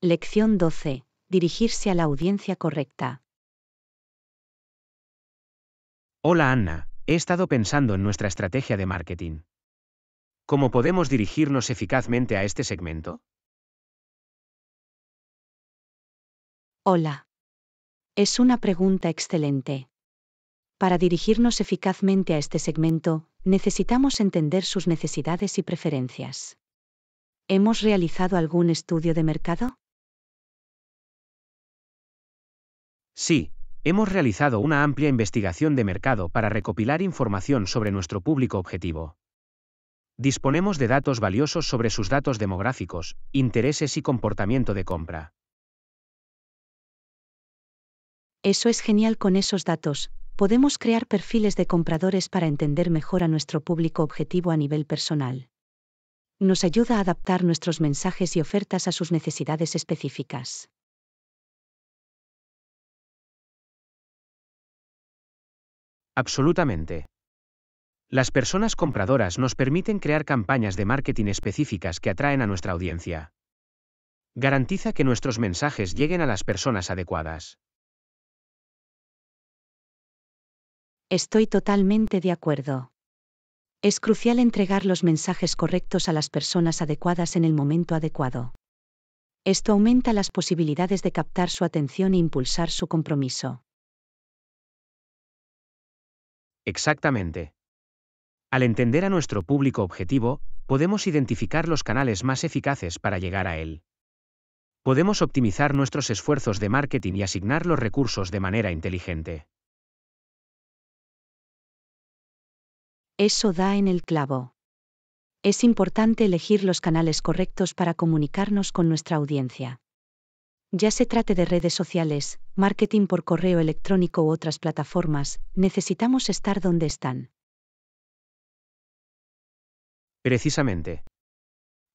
Lección 12. Dirigirse a la audiencia correcta. Hola Anna, he estado pensando en nuestra estrategia de marketing. ¿Cómo podemos dirigirnos eficazmente a este segmento? Hola, es una pregunta excelente. Para dirigirnos eficazmente a este segmento, necesitamos entender sus necesidades y preferencias. ¿Hemos realizado algún estudio de mercado? Sí, hemos realizado una amplia investigación de mercado para recopilar información sobre nuestro público objetivo. Disponemos de datos valiosos sobre sus datos demográficos, intereses y comportamiento de compra. Eso es genial con esos datos, podemos crear perfiles de compradores para entender mejor a nuestro público objetivo a nivel personal. Nos ayuda a adaptar nuestros mensajes y ofertas a sus necesidades específicas. Absolutamente. Las personas compradoras nos permiten crear campañas de marketing específicas que atraen a nuestra audiencia. Garantiza que nuestros mensajes lleguen a las personas adecuadas. Estoy totalmente de acuerdo. Es crucial entregar los mensajes correctos a las personas adecuadas en el momento adecuado. Esto aumenta las posibilidades de captar su atención e impulsar su compromiso. Exactamente. Al entender a nuestro público objetivo, podemos identificar los canales más eficaces para llegar a él. Podemos optimizar nuestros esfuerzos de marketing y asignar los recursos de manera inteligente. Eso da en el clavo. Es importante elegir los canales correctos para comunicarnos con nuestra audiencia. Ya se trate de redes sociales, marketing por correo electrónico u otras plataformas, necesitamos estar donde están. Precisamente.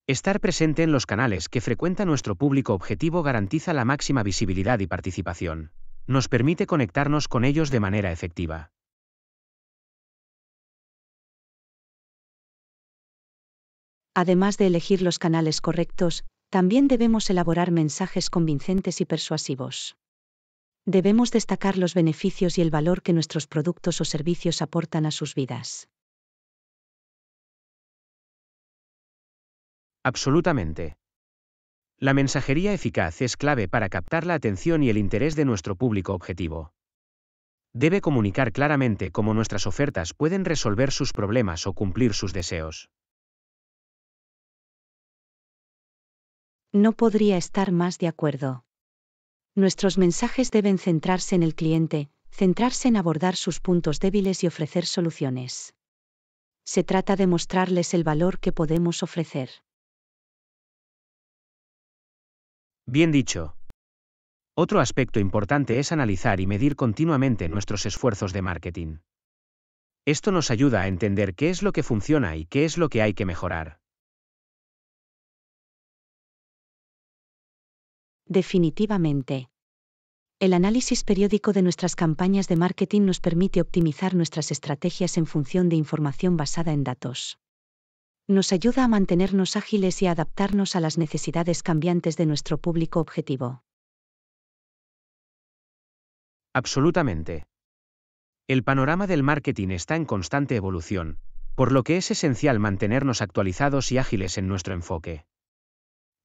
Estar presente en los canales que frecuenta nuestro público objetivo garantiza la máxima visibilidad y participación. Nos permite conectarnos con ellos de manera efectiva. Además de elegir los canales correctos, también debemos elaborar mensajes convincentes y persuasivos. Debemos destacar los beneficios y el valor que nuestros productos o servicios aportan a sus vidas. Absolutamente. La mensajería eficaz es clave para captar la atención y el interés de nuestro público objetivo. Debe comunicar claramente cómo nuestras ofertas pueden resolver sus problemas o cumplir sus deseos. No podría estar más de acuerdo. Nuestros mensajes deben centrarse en el cliente, centrarse en abordar sus puntos débiles y ofrecer soluciones. Se trata de mostrarles el valor que podemos ofrecer. Bien dicho. Otro aspecto importante es analizar y medir continuamente nuestros esfuerzos de marketing. Esto nos ayuda a entender qué es lo que funciona y qué es lo que hay que mejorar. Definitivamente. El análisis periódico de nuestras campañas de marketing nos permite optimizar nuestras estrategias en función de información basada en datos. Nos ayuda a mantenernos ágiles y a adaptarnos a las necesidades cambiantes de nuestro público objetivo. Absolutamente. El panorama del marketing está en constante evolución, por lo que es esencial mantenernos actualizados y ágiles en nuestro enfoque.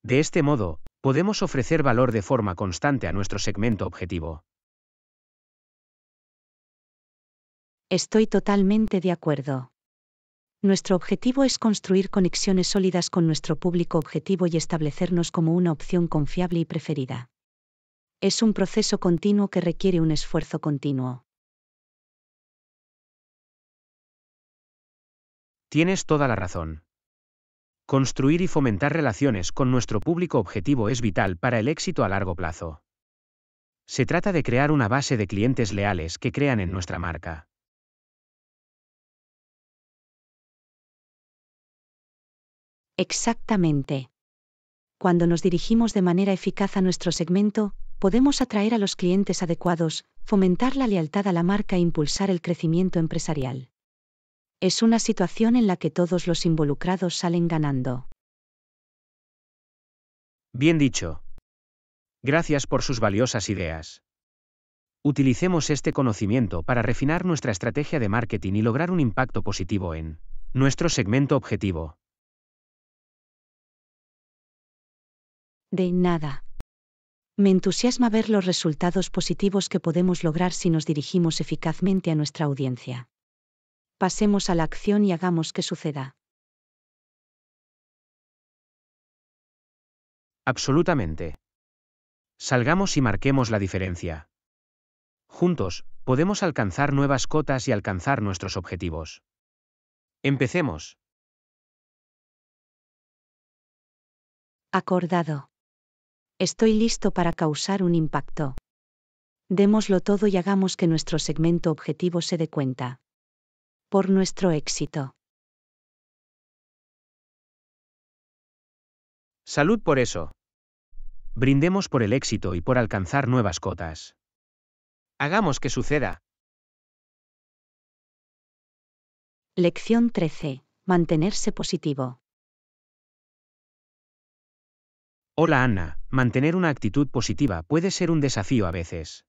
De este modo, podemos ofrecer valor de forma constante a nuestro segmento objetivo. Estoy totalmente de acuerdo. Nuestro objetivo es construir conexiones sólidas con nuestro público objetivo y establecernos como una opción confiable y preferida. Es un proceso continuo que requiere un esfuerzo continuo. Tienes toda la razón. Construir y fomentar relaciones con nuestro público objetivo es vital para el éxito a largo plazo. Se trata de crear una base de clientes leales que crean en nuestra marca. Exactamente. Cuando nos dirigimos de manera eficaz a nuestro segmento, podemos atraer a los clientes adecuados, fomentar la lealtad a la marca e impulsar el crecimiento empresarial. Es una situación en la que todos los involucrados salen ganando. Bien dicho. Gracias por sus valiosas ideas. Utilicemos este conocimiento para refinar nuestra estrategia de marketing y lograr un impacto positivo en nuestro segmento objetivo. De nada. Me entusiasma ver los resultados positivos que podemos lograr si nos dirigimos eficazmente a nuestra audiencia pasemos a la acción y hagamos que suceda. Absolutamente. Salgamos y marquemos la diferencia. Juntos, podemos alcanzar nuevas cotas y alcanzar nuestros objetivos. Empecemos. Acordado. Estoy listo para causar un impacto. Démoslo todo y hagamos que nuestro segmento objetivo se dé cuenta por nuestro éxito. Salud por eso. Brindemos por el éxito y por alcanzar nuevas cotas. Hagamos que suceda. Lección 13. Mantenerse positivo. Hola Ana, mantener una actitud positiva puede ser un desafío a veces.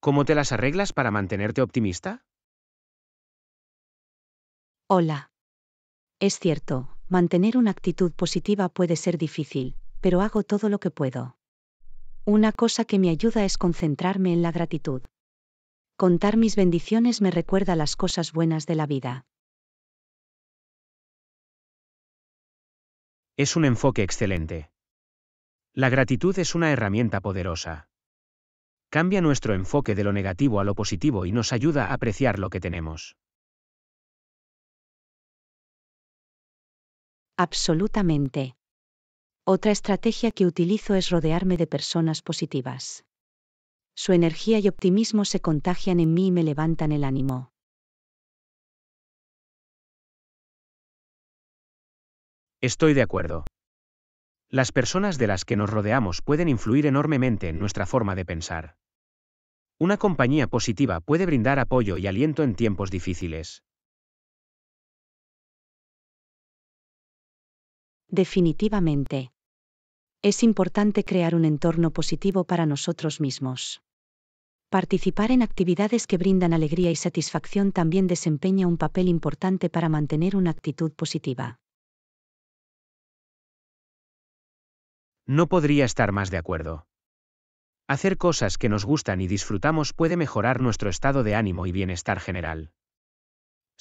¿Cómo te las arreglas para mantenerte optimista? Hola. Es cierto, mantener una actitud positiva puede ser difícil, pero hago todo lo que puedo. Una cosa que me ayuda es concentrarme en la gratitud. Contar mis bendiciones me recuerda las cosas buenas de la vida. Es un enfoque excelente. La gratitud es una herramienta poderosa. Cambia nuestro enfoque de lo negativo a lo positivo y nos ayuda a apreciar lo que tenemos. Absolutamente. Otra estrategia que utilizo es rodearme de personas positivas. Su energía y optimismo se contagian en mí y me levantan el ánimo. Estoy de acuerdo. Las personas de las que nos rodeamos pueden influir enormemente en nuestra forma de pensar. Una compañía positiva puede brindar apoyo y aliento en tiempos difíciles. Definitivamente. Es importante crear un entorno positivo para nosotros mismos. Participar en actividades que brindan alegría y satisfacción también desempeña un papel importante para mantener una actitud positiva. No podría estar más de acuerdo. Hacer cosas que nos gustan y disfrutamos puede mejorar nuestro estado de ánimo y bienestar general.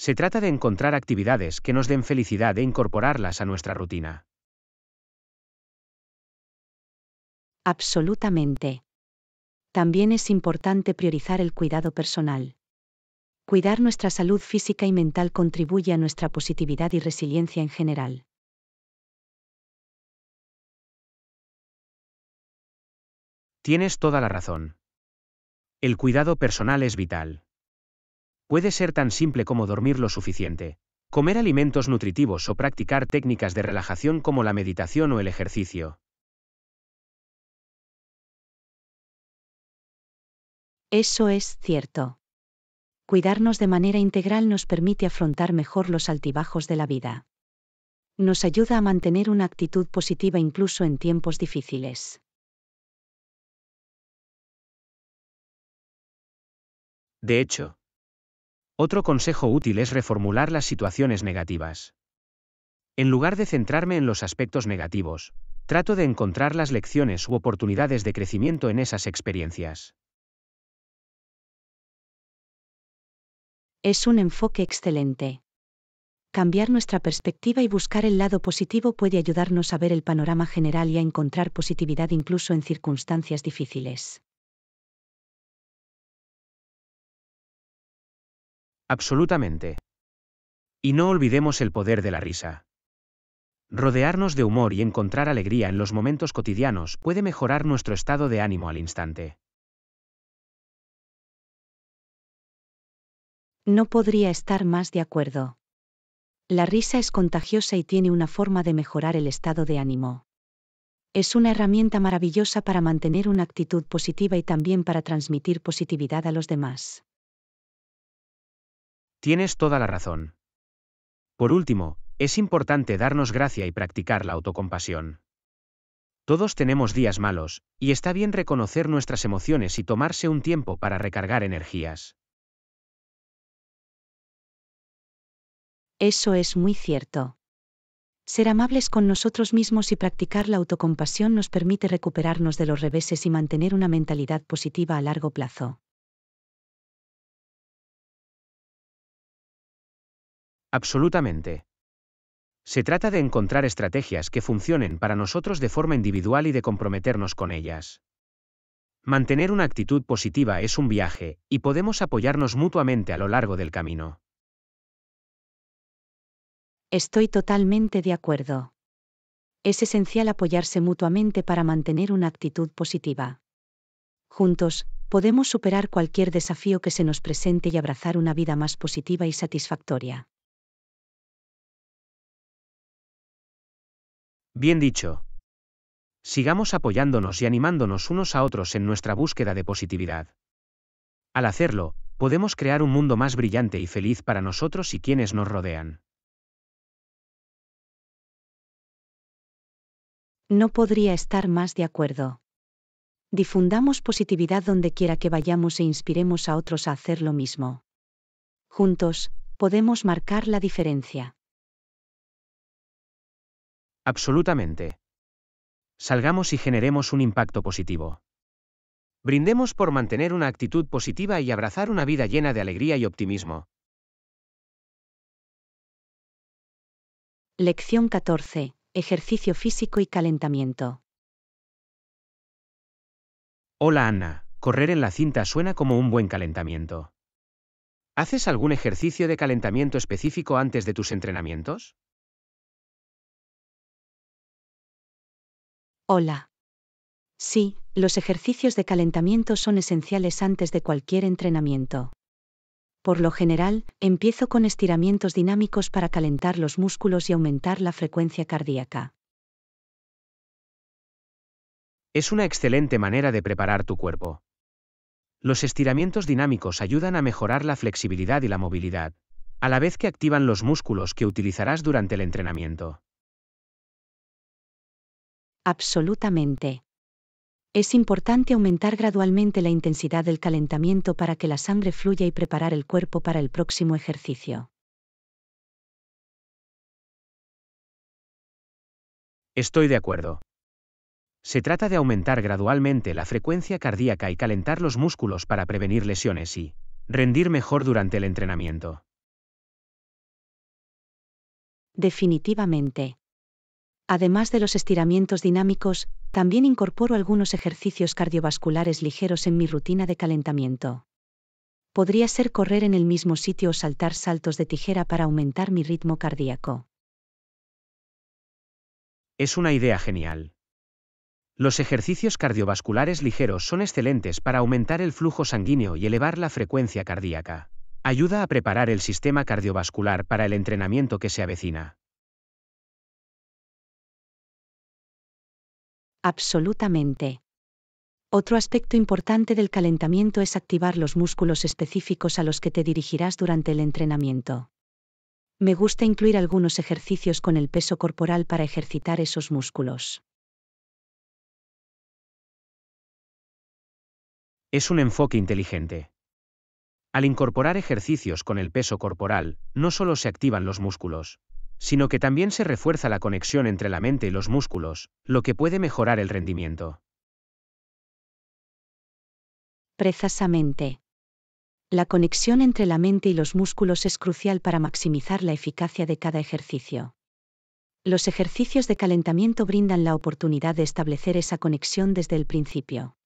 Se trata de encontrar actividades que nos den felicidad e incorporarlas a nuestra rutina. Absolutamente. También es importante priorizar el cuidado personal. Cuidar nuestra salud física y mental contribuye a nuestra positividad y resiliencia en general. Tienes toda la razón. El cuidado personal es vital. Puede ser tan simple como dormir lo suficiente, comer alimentos nutritivos o practicar técnicas de relajación como la meditación o el ejercicio. Eso es cierto. Cuidarnos de manera integral nos permite afrontar mejor los altibajos de la vida. Nos ayuda a mantener una actitud positiva incluso en tiempos difíciles. De hecho, otro consejo útil es reformular las situaciones negativas. En lugar de centrarme en los aspectos negativos, trato de encontrar las lecciones u oportunidades de crecimiento en esas experiencias. Es un enfoque excelente. Cambiar nuestra perspectiva y buscar el lado positivo puede ayudarnos a ver el panorama general y a encontrar positividad incluso en circunstancias difíciles. Absolutamente. Y no olvidemos el poder de la risa. Rodearnos de humor y encontrar alegría en los momentos cotidianos puede mejorar nuestro estado de ánimo al instante. No podría estar más de acuerdo. La risa es contagiosa y tiene una forma de mejorar el estado de ánimo. Es una herramienta maravillosa para mantener una actitud positiva y también para transmitir positividad a los demás. Tienes toda la razón. Por último, es importante darnos gracia y practicar la autocompasión. Todos tenemos días malos, y está bien reconocer nuestras emociones y tomarse un tiempo para recargar energías. Eso es muy cierto. Ser amables con nosotros mismos y practicar la autocompasión nos permite recuperarnos de los reveses y mantener una mentalidad positiva a largo plazo. Absolutamente. Se trata de encontrar estrategias que funcionen para nosotros de forma individual y de comprometernos con ellas. Mantener una actitud positiva es un viaje, y podemos apoyarnos mutuamente a lo largo del camino. Estoy totalmente de acuerdo. Es esencial apoyarse mutuamente para mantener una actitud positiva. Juntos, podemos superar cualquier desafío que se nos presente y abrazar una vida más positiva y satisfactoria. Bien dicho. Sigamos apoyándonos y animándonos unos a otros en nuestra búsqueda de positividad. Al hacerlo, podemos crear un mundo más brillante y feliz para nosotros y quienes nos rodean. No podría estar más de acuerdo. Difundamos positividad donde quiera que vayamos e inspiremos a otros a hacer lo mismo. Juntos, podemos marcar la diferencia. Absolutamente. Salgamos y generemos un impacto positivo. Brindemos por mantener una actitud positiva y abrazar una vida llena de alegría y optimismo. Lección 14. Ejercicio físico y calentamiento. Hola Ana, correr en la cinta suena como un buen calentamiento. ¿Haces algún ejercicio de calentamiento específico antes de tus entrenamientos? Hola. Sí, los ejercicios de calentamiento son esenciales antes de cualquier entrenamiento. Por lo general, empiezo con estiramientos dinámicos para calentar los músculos y aumentar la frecuencia cardíaca. Es una excelente manera de preparar tu cuerpo. Los estiramientos dinámicos ayudan a mejorar la flexibilidad y la movilidad, a la vez que activan los músculos que utilizarás durante el entrenamiento. Absolutamente. Es importante aumentar gradualmente la intensidad del calentamiento para que la sangre fluya y preparar el cuerpo para el próximo ejercicio. Estoy de acuerdo. Se trata de aumentar gradualmente la frecuencia cardíaca y calentar los músculos para prevenir lesiones y rendir mejor durante el entrenamiento. Definitivamente. Además de los estiramientos dinámicos, también incorporo algunos ejercicios cardiovasculares ligeros en mi rutina de calentamiento. Podría ser correr en el mismo sitio o saltar saltos de tijera para aumentar mi ritmo cardíaco. Es una idea genial. Los ejercicios cardiovasculares ligeros son excelentes para aumentar el flujo sanguíneo y elevar la frecuencia cardíaca. Ayuda a preparar el sistema cardiovascular para el entrenamiento que se avecina. Absolutamente. Otro aspecto importante del calentamiento es activar los músculos específicos a los que te dirigirás durante el entrenamiento. Me gusta incluir algunos ejercicios con el peso corporal para ejercitar esos músculos. Es un enfoque inteligente. Al incorporar ejercicios con el peso corporal, no solo se activan los músculos, sino que también se refuerza la conexión entre la mente y los músculos, lo que puede mejorar el rendimiento. Precisamente. La conexión entre la mente y los músculos es crucial para maximizar la eficacia de cada ejercicio. Los ejercicios de calentamiento brindan la oportunidad de establecer esa conexión desde el principio.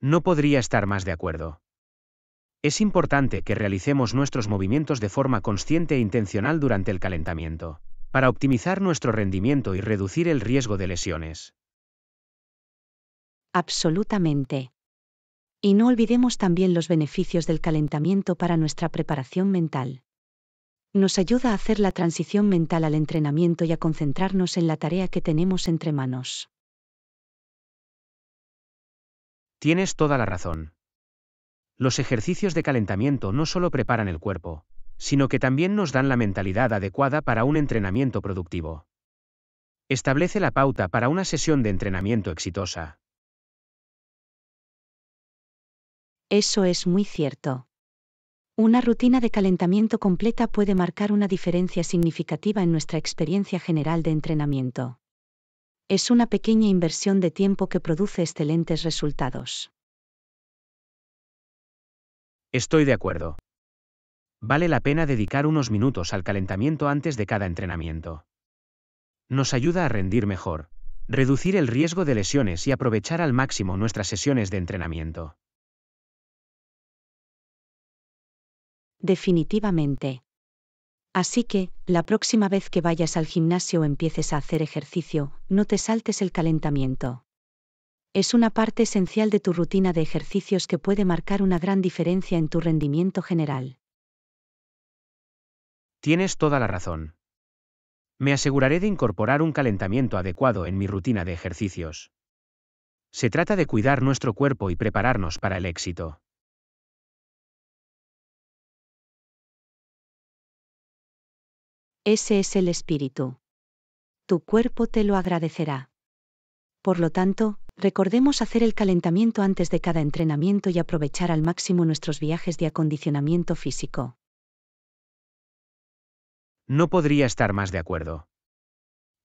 No podría estar más de acuerdo. Es importante que realicemos nuestros movimientos de forma consciente e intencional durante el calentamiento, para optimizar nuestro rendimiento y reducir el riesgo de lesiones. Absolutamente. Y no olvidemos también los beneficios del calentamiento para nuestra preparación mental. Nos ayuda a hacer la transición mental al entrenamiento y a concentrarnos en la tarea que tenemos entre manos. Tienes toda la razón. Los ejercicios de calentamiento no solo preparan el cuerpo, sino que también nos dan la mentalidad adecuada para un entrenamiento productivo. Establece la pauta para una sesión de entrenamiento exitosa. Eso es muy cierto. Una rutina de calentamiento completa puede marcar una diferencia significativa en nuestra experiencia general de entrenamiento. Es una pequeña inversión de tiempo que produce excelentes resultados. Estoy de acuerdo. Vale la pena dedicar unos minutos al calentamiento antes de cada entrenamiento. Nos ayuda a rendir mejor, reducir el riesgo de lesiones y aprovechar al máximo nuestras sesiones de entrenamiento. Definitivamente. Así que, la próxima vez que vayas al gimnasio o empieces a hacer ejercicio, no te saltes el calentamiento es una parte esencial de tu rutina de ejercicios que puede marcar una gran diferencia en tu rendimiento general. Tienes toda la razón. Me aseguraré de incorporar un calentamiento adecuado en mi rutina de ejercicios. Se trata de cuidar nuestro cuerpo y prepararnos para el éxito. Ese es el espíritu. Tu cuerpo te lo agradecerá. Por lo tanto, Recordemos hacer el calentamiento antes de cada entrenamiento y aprovechar al máximo nuestros viajes de acondicionamiento físico. No podría estar más de acuerdo.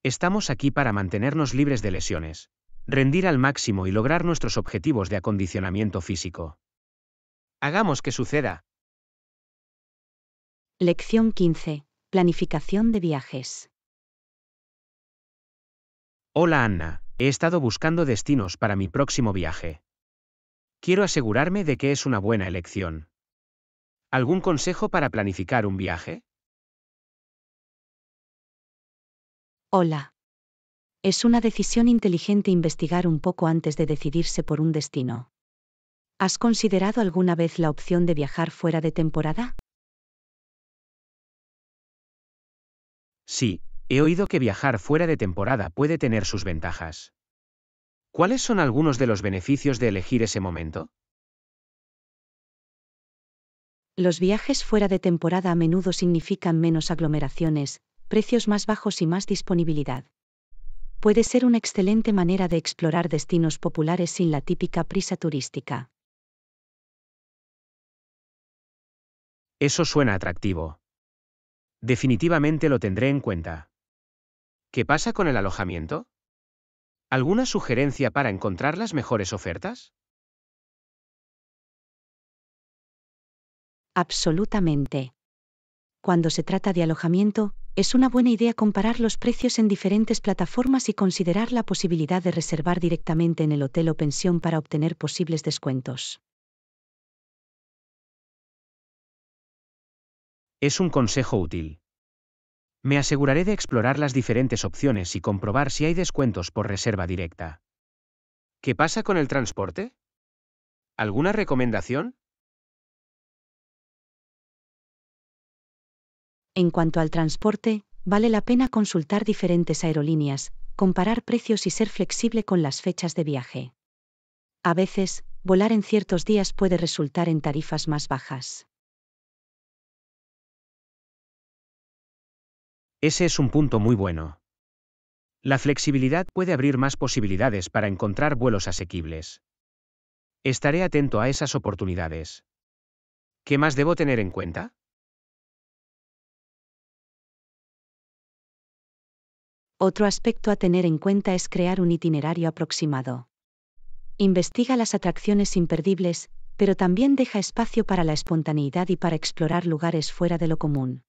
Estamos aquí para mantenernos libres de lesiones, rendir al máximo y lograr nuestros objetivos de acondicionamiento físico. Hagamos que suceda. Lección 15. Planificación de viajes. Hola Anna. He estado buscando destinos para mi próximo viaje. Quiero asegurarme de que es una buena elección. ¿Algún consejo para planificar un viaje? Hola. Es una decisión inteligente investigar un poco antes de decidirse por un destino. ¿Has considerado alguna vez la opción de viajar fuera de temporada? Sí, He oído que viajar fuera de temporada puede tener sus ventajas. ¿Cuáles son algunos de los beneficios de elegir ese momento? Los viajes fuera de temporada a menudo significan menos aglomeraciones, precios más bajos y más disponibilidad. Puede ser una excelente manera de explorar destinos populares sin la típica prisa turística. Eso suena atractivo. Definitivamente lo tendré en cuenta. ¿Qué pasa con el alojamiento? ¿Alguna sugerencia para encontrar las mejores ofertas? Absolutamente. Cuando se trata de alojamiento, es una buena idea comparar los precios en diferentes plataformas y considerar la posibilidad de reservar directamente en el hotel o pensión para obtener posibles descuentos. Es un consejo útil. Me aseguraré de explorar las diferentes opciones y comprobar si hay descuentos por reserva directa. ¿Qué pasa con el transporte? ¿Alguna recomendación? En cuanto al transporte, vale la pena consultar diferentes aerolíneas, comparar precios y ser flexible con las fechas de viaje. A veces, volar en ciertos días puede resultar en tarifas más bajas. Ese es un punto muy bueno. La flexibilidad puede abrir más posibilidades para encontrar vuelos asequibles. Estaré atento a esas oportunidades. ¿Qué más debo tener en cuenta? Otro aspecto a tener en cuenta es crear un itinerario aproximado. Investiga las atracciones imperdibles, pero también deja espacio para la espontaneidad y para explorar lugares fuera de lo común.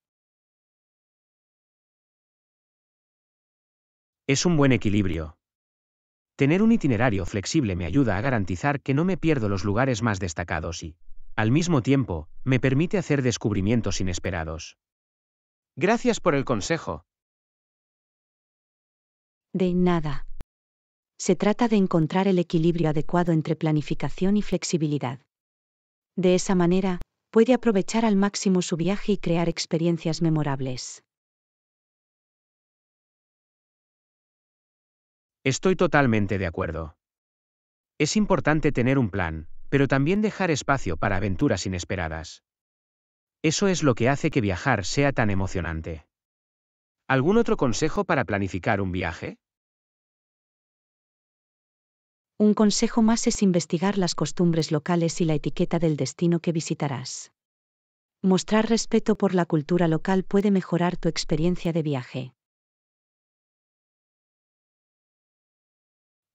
Es un buen equilibrio. Tener un itinerario flexible me ayuda a garantizar que no me pierdo los lugares más destacados y, al mismo tiempo, me permite hacer descubrimientos inesperados. Gracias por el consejo. De nada. Se trata de encontrar el equilibrio adecuado entre planificación y flexibilidad. De esa manera, puede aprovechar al máximo su viaje y crear experiencias memorables. Estoy totalmente de acuerdo. Es importante tener un plan, pero también dejar espacio para aventuras inesperadas. Eso es lo que hace que viajar sea tan emocionante. ¿Algún otro consejo para planificar un viaje? Un consejo más es investigar las costumbres locales y la etiqueta del destino que visitarás. Mostrar respeto por la cultura local puede mejorar tu experiencia de viaje.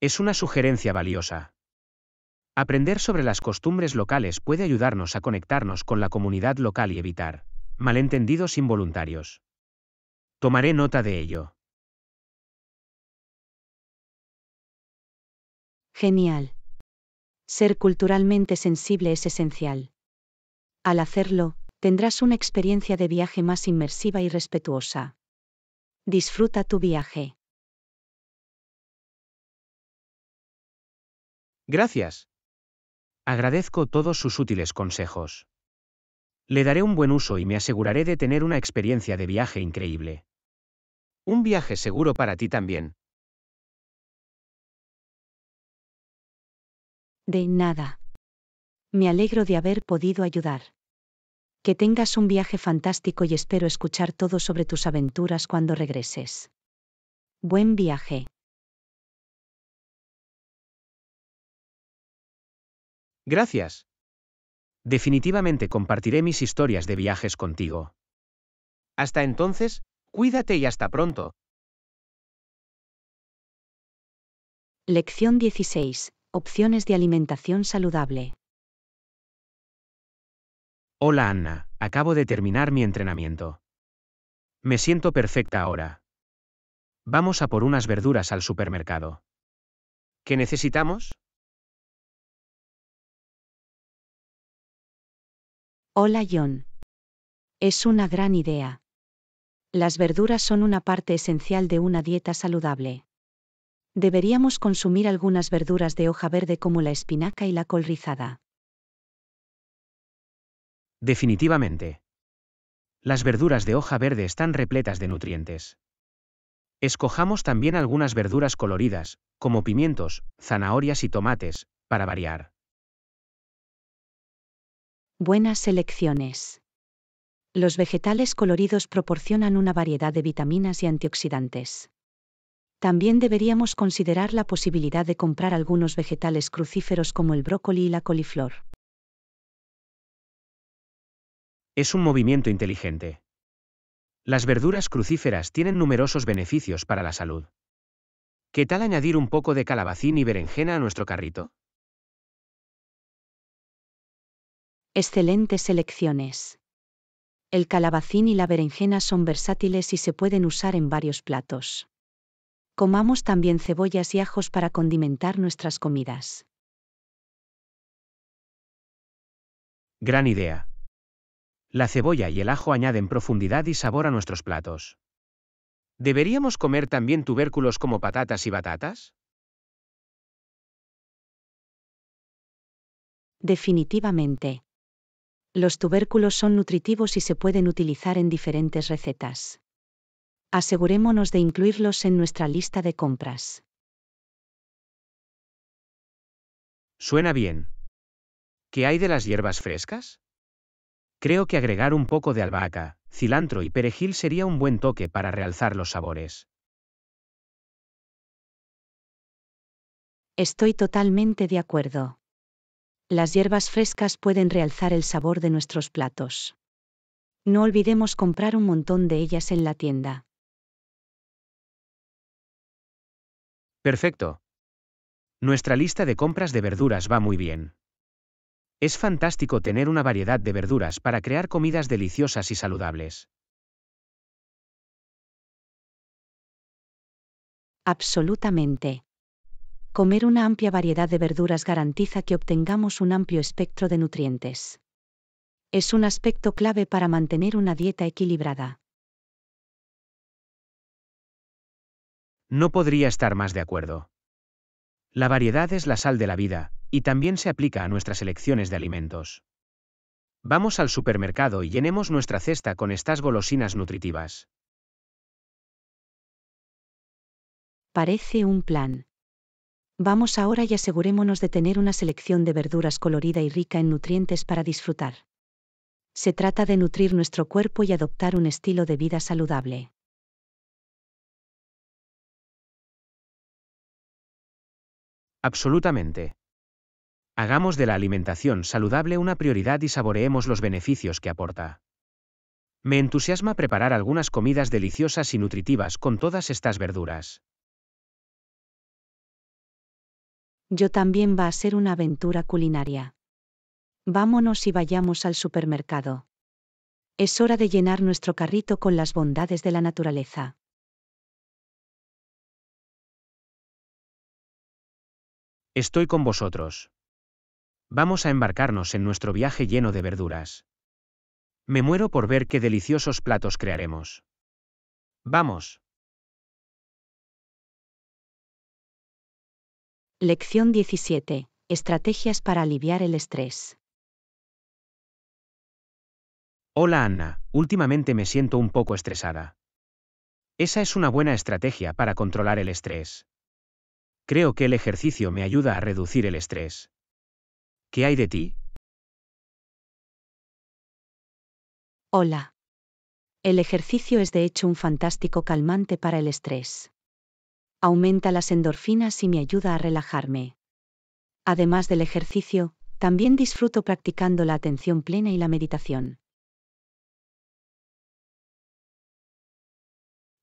Es una sugerencia valiosa. Aprender sobre las costumbres locales puede ayudarnos a conectarnos con la comunidad local y evitar malentendidos involuntarios. Tomaré nota de ello. Genial. Ser culturalmente sensible es esencial. Al hacerlo, tendrás una experiencia de viaje más inmersiva y respetuosa. Disfruta tu viaje. Gracias. Agradezco todos sus útiles consejos. Le daré un buen uso y me aseguraré de tener una experiencia de viaje increíble. Un viaje seguro para ti también. De nada. Me alegro de haber podido ayudar. Que tengas un viaje fantástico y espero escuchar todo sobre tus aventuras cuando regreses. Buen viaje. Gracias. Definitivamente compartiré mis historias de viajes contigo. Hasta entonces, cuídate y hasta pronto. Lección 16. Opciones de alimentación saludable. Hola Anna, acabo de terminar mi entrenamiento. Me siento perfecta ahora. Vamos a por unas verduras al supermercado. ¿Qué necesitamos? Hola John. Es una gran idea. Las verduras son una parte esencial de una dieta saludable. Deberíamos consumir algunas verduras de hoja verde como la espinaca y la col rizada. Definitivamente. Las verduras de hoja verde están repletas de nutrientes. Escojamos también algunas verduras coloridas, como pimientos, zanahorias y tomates, para variar. Buenas elecciones. Los vegetales coloridos proporcionan una variedad de vitaminas y antioxidantes. También deberíamos considerar la posibilidad de comprar algunos vegetales crucíferos como el brócoli y la coliflor. Es un movimiento inteligente. Las verduras crucíferas tienen numerosos beneficios para la salud. ¿Qué tal añadir un poco de calabacín y berenjena a nuestro carrito? Excelentes elecciones. El calabacín y la berenjena son versátiles y se pueden usar en varios platos. Comamos también cebollas y ajos para condimentar nuestras comidas. Gran idea. La cebolla y el ajo añaden profundidad y sabor a nuestros platos. ¿Deberíamos comer también tubérculos como patatas y batatas? Definitivamente. Los tubérculos son nutritivos y se pueden utilizar en diferentes recetas. Asegurémonos de incluirlos en nuestra lista de compras. Suena bien. ¿Qué hay de las hierbas frescas? Creo que agregar un poco de albahaca, cilantro y perejil sería un buen toque para realzar los sabores. Estoy totalmente de acuerdo. Las hierbas frescas pueden realzar el sabor de nuestros platos. No olvidemos comprar un montón de ellas en la tienda. Perfecto. Nuestra lista de compras de verduras va muy bien. Es fantástico tener una variedad de verduras para crear comidas deliciosas y saludables. Absolutamente. Comer una amplia variedad de verduras garantiza que obtengamos un amplio espectro de nutrientes. Es un aspecto clave para mantener una dieta equilibrada. No podría estar más de acuerdo. La variedad es la sal de la vida, y también se aplica a nuestras elecciones de alimentos. Vamos al supermercado y llenemos nuestra cesta con estas golosinas nutritivas. Parece un plan. Vamos ahora y asegurémonos de tener una selección de verduras colorida y rica en nutrientes para disfrutar. Se trata de nutrir nuestro cuerpo y adoptar un estilo de vida saludable. Absolutamente. Hagamos de la alimentación saludable una prioridad y saboreemos los beneficios que aporta. Me entusiasma preparar algunas comidas deliciosas y nutritivas con todas estas verduras. yo también va a ser una aventura culinaria. Vámonos y vayamos al supermercado. Es hora de llenar nuestro carrito con las bondades de la naturaleza. Estoy con vosotros. Vamos a embarcarnos en nuestro viaje lleno de verduras. Me muero por ver qué deliciosos platos crearemos. Vamos. Lección 17. Estrategias para aliviar el estrés. Hola Ana, últimamente me siento un poco estresada. Esa es una buena estrategia para controlar el estrés. Creo que el ejercicio me ayuda a reducir el estrés. ¿Qué hay de ti? Hola. El ejercicio es de hecho un fantástico calmante para el estrés aumenta las endorfinas y me ayuda a relajarme. Además del ejercicio, también disfruto practicando la atención plena y la meditación.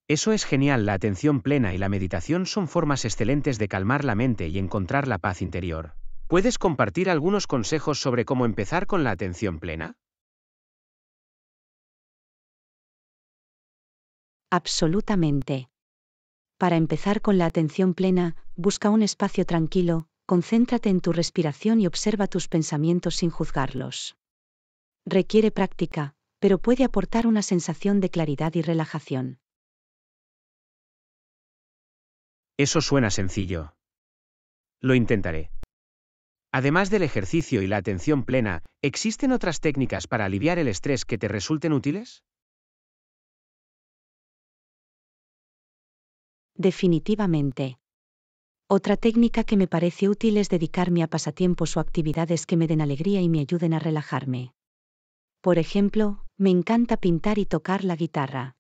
Eso es genial, la atención plena y la meditación son formas excelentes de calmar la mente y encontrar la paz interior. ¿Puedes compartir algunos consejos sobre cómo empezar con la atención plena? Absolutamente. Para empezar con la atención plena, busca un espacio tranquilo, concéntrate en tu respiración y observa tus pensamientos sin juzgarlos. Requiere práctica, pero puede aportar una sensación de claridad y relajación. Eso suena sencillo. Lo intentaré. Además del ejercicio y la atención plena, ¿existen otras técnicas para aliviar el estrés que te resulten útiles? Definitivamente. Otra técnica que me parece útil es dedicarme a pasatiempos o actividades que me den alegría y me ayuden a relajarme. Por ejemplo, me encanta pintar y tocar la guitarra.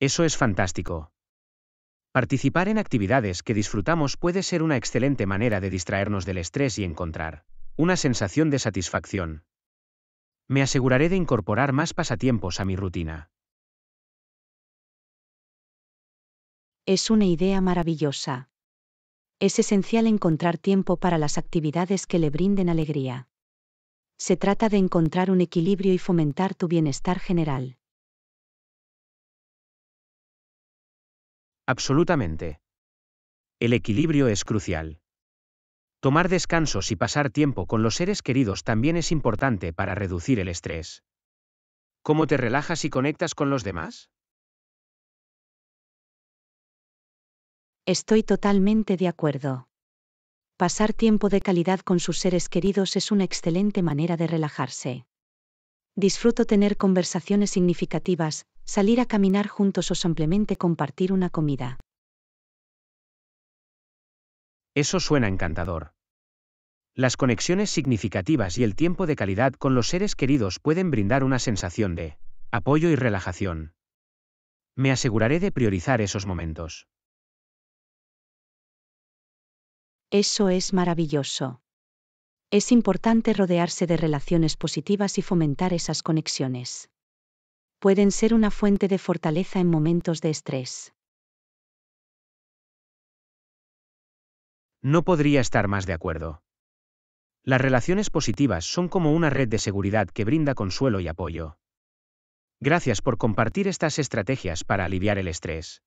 Eso es fantástico. Participar en actividades que disfrutamos puede ser una excelente manera de distraernos del estrés y encontrar una sensación de satisfacción. Me aseguraré de incorporar más pasatiempos a mi rutina. Es una idea maravillosa. Es esencial encontrar tiempo para las actividades que le brinden alegría. Se trata de encontrar un equilibrio y fomentar tu bienestar general. Absolutamente. El equilibrio es crucial. Tomar descansos y pasar tiempo con los seres queridos también es importante para reducir el estrés. ¿Cómo te relajas y conectas con los demás? Estoy totalmente de acuerdo. Pasar tiempo de calidad con sus seres queridos es una excelente manera de relajarse. Disfruto tener conversaciones significativas, salir a caminar juntos o simplemente compartir una comida. Eso suena encantador. Las conexiones significativas y el tiempo de calidad con los seres queridos pueden brindar una sensación de apoyo y relajación. Me aseguraré de priorizar esos momentos. Eso es maravilloso. Es importante rodearse de relaciones positivas y fomentar esas conexiones. Pueden ser una fuente de fortaleza en momentos de estrés. No podría estar más de acuerdo. Las relaciones positivas son como una red de seguridad que brinda consuelo y apoyo. Gracias por compartir estas estrategias para aliviar el estrés.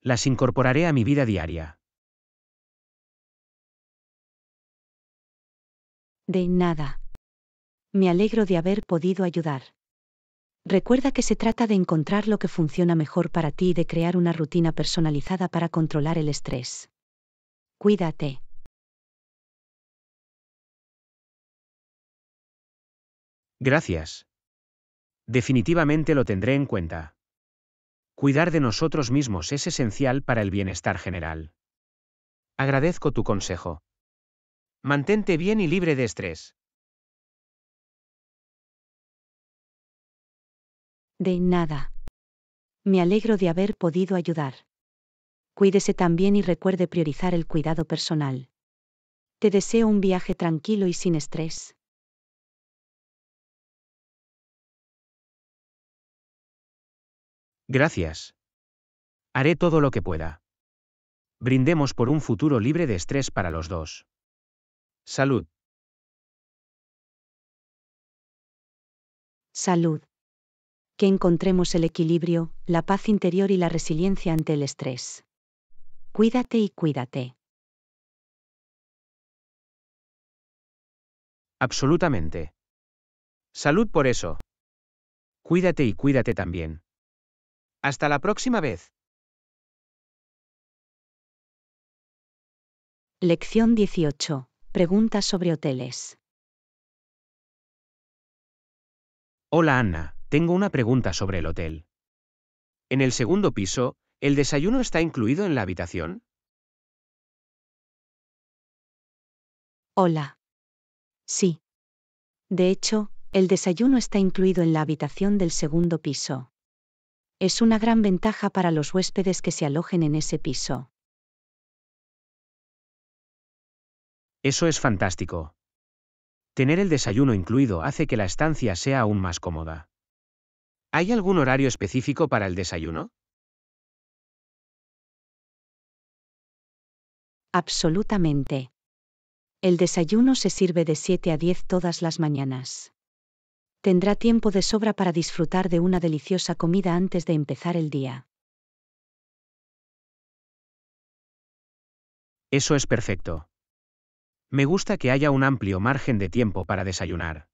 Las incorporaré a mi vida diaria. De nada. Me alegro de haber podido ayudar. Recuerda que se trata de encontrar lo que funciona mejor para ti y de crear una rutina personalizada para controlar el estrés. Cuídate. Gracias. Definitivamente lo tendré en cuenta. Cuidar de nosotros mismos es esencial para el bienestar general. Agradezco tu consejo. Mantente bien y libre de estrés. De nada. Me alegro de haber podido ayudar. Cuídese también y recuerde priorizar el cuidado personal. Te deseo un viaje tranquilo y sin estrés. Gracias. Haré todo lo que pueda. Brindemos por un futuro libre de estrés para los dos. Salud. Salud. Que encontremos el equilibrio, la paz interior y la resiliencia ante el estrés. Cuídate y cuídate. Absolutamente. Salud por eso. Cuídate y cuídate también. Hasta la próxima vez. Lección 18. Preguntas sobre hoteles. Hola Ana. tengo una pregunta sobre el hotel. En el segundo piso, ¿el desayuno está incluido en la habitación? Hola. Sí. De hecho, el desayuno está incluido en la habitación del segundo piso es una gran ventaja para los huéspedes que se alojen en ese piso. Eso es fantástico. Tener el desayuno incluido hace que la estancia sea aún más cómoda. ¿Hay algún horario específico para el desayuno? Absolutamente. El desayuno se sirve de 7 a 10 todas las mañanas tendrá tiempo de sobra para disfrutar de una deliciosa comida antes de empezar el día. Eso es perfecto. Me gusta que haya un amplio margen de tiempo para desayunar.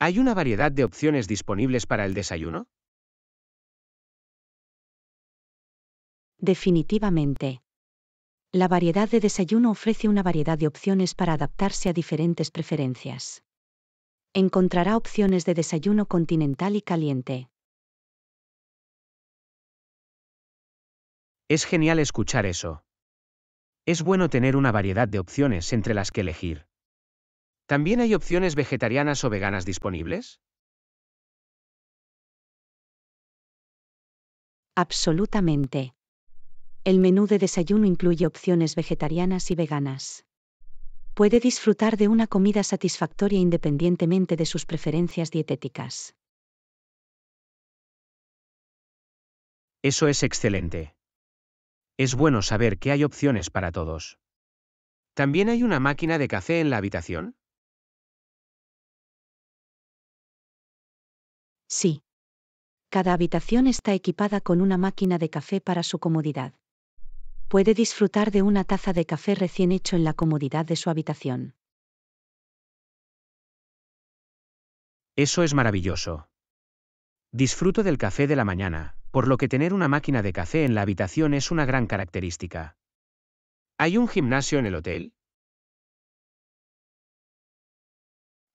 ¿Hay una variedad de opciones disponibles para el desayuno? Definitivamente. La variedad de desayuno ofrece una variedad de opciones para adaptarse a diferentes preferencias encontrará opciones de desayuno continental y caliente. Es genial escuchar eso. Es bueno tener una variedad de opciones entre las que elegir. ¿También hay opciones vegetarianas o veganas disponibles? Absolutamente. El menú de desayuno incluye opciones vegetarianas y veganas puede disfrutar de una comida satisfactoria independientemente de sus preferencias dietéticas. Eso es excelente. Es bueno saber que hay opciones para todos. ¿También hay una máquina de café en la habitación? Sí. Cada habitación está equipada con una máquina de café para su comodidad puede disfrutar de una taza de café recién hecho en la comodidad de su habitación. Eso es maravilloso. Disfruto del café de la mañana, por lo que tener una máquina de café en la habitación es una gran característica. ¿Hay un gimnasio en el hotel?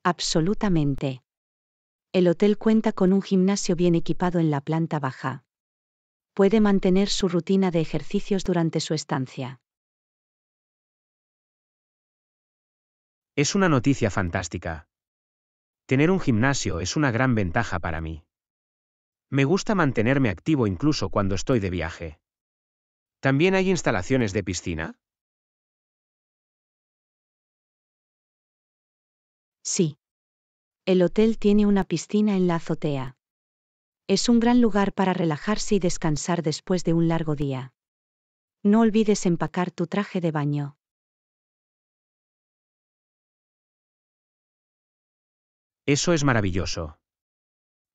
Absolutamente. El hotel cuenta con un gimnasio bien equipado en la planta baja puede mantener su rutina de ejercicios durante su estancia. Es una noticia fantástica. Tener un gimnasio es una gran ventaja para mí. Me gusta mantenerme activo incluso cuando estoy de viaje. ¿También hay instalaciones de piscina? Sí. El hotel tiene una piscina en la azotea. Es un gran lugar para relajarse y descansar después de un largo día. No olvides empacar tu traje de baño. Eso es maravilloso.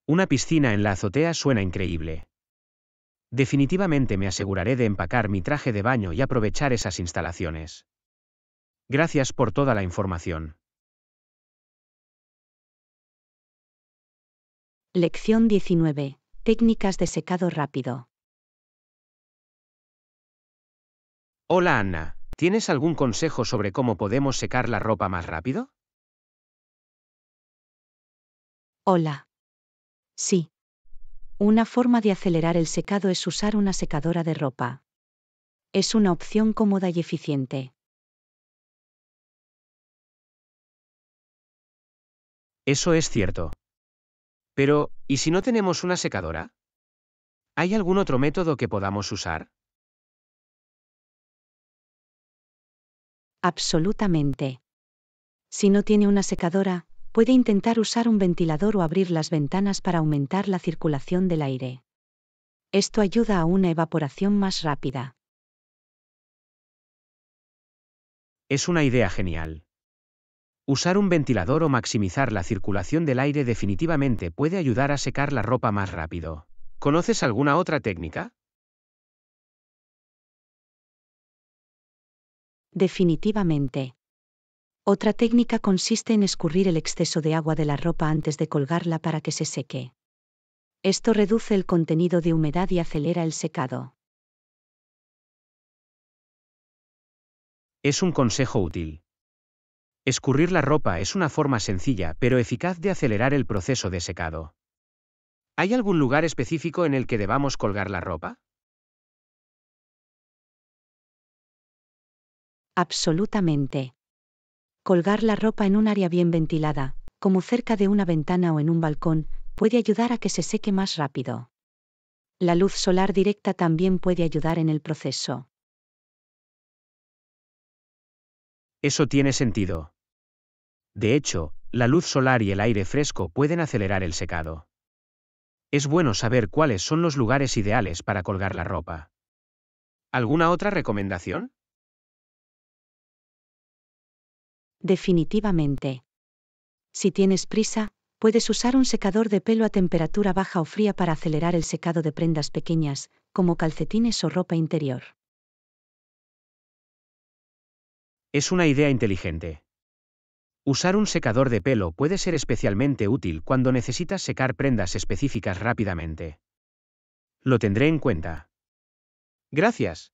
Una piscina en la azotea suena increíble. Definitivamente me aseguraré de empacar mi traje de baño y aprovechar esas instalaciones. Gracias por toda la información. Lección 19. Técnicas de secado rápido. Hola Ana, ¿tienes algún consejo sobre cómo podemos secar la ropa más rápido? Hola. Sí. Una forma de acelerar el secado es usar una secadora de ropa. Es una opción cómoda y eficiente. Eso es cierto. Pero, ¿y si no tenemos una secadora? ¿Hay algún otro método que podamos usar? Absolutamente. Si no tiene una secadora, puede intentar usar un ventilador o abrir las ventanas para aumentar la circulación del aire. Esto ayuda a una evaporación más rápida. Es una idea genial. Usar un ventilador o maximizar la circulación del aire definitivamente puede ayudar a secar la ropa más rápido. ¿Conoces alguna otra técnica? Definitivamente. Otra técnica consiste en escurrir el exceso de agua de la ropa antes de colgarla para que se seque. Esto reduce el contenido de humedad y acelera el secado. Es un consejo útil. Escurrir la ropa es una forma sencilla pero eficaz de acelerar el proceso de secado. ¿Hay algún lugar específico en el que debamos colgar la ropa? Absolutamente. Colgar la ropa en un área bien ventilada, como cerca de una ventana o en un balcón, puede ayudar a que se seque más rápido. La luz solar directa también puede ayudar en el proceso. Eso tiene sentido. De hecho, la luz solar y el aire fresco pueden acelerar el secado. Es bueno saber cuáles son los lugares ideales para colgar la ropa. ¿Alguna otra recomendación? Definitivamente. Si tienes prisa, puedes usar un secador de pelo a temperatura baja o fría para acelerar el secado de prendas pequeñas, como calcetines o ropa interior. Es una idea inteligente. Usar un secador de pelo puede ser especialmente útil cuando necesitas secar prendas específicas rápidamente. Lo tendré en cuenta. Gracias.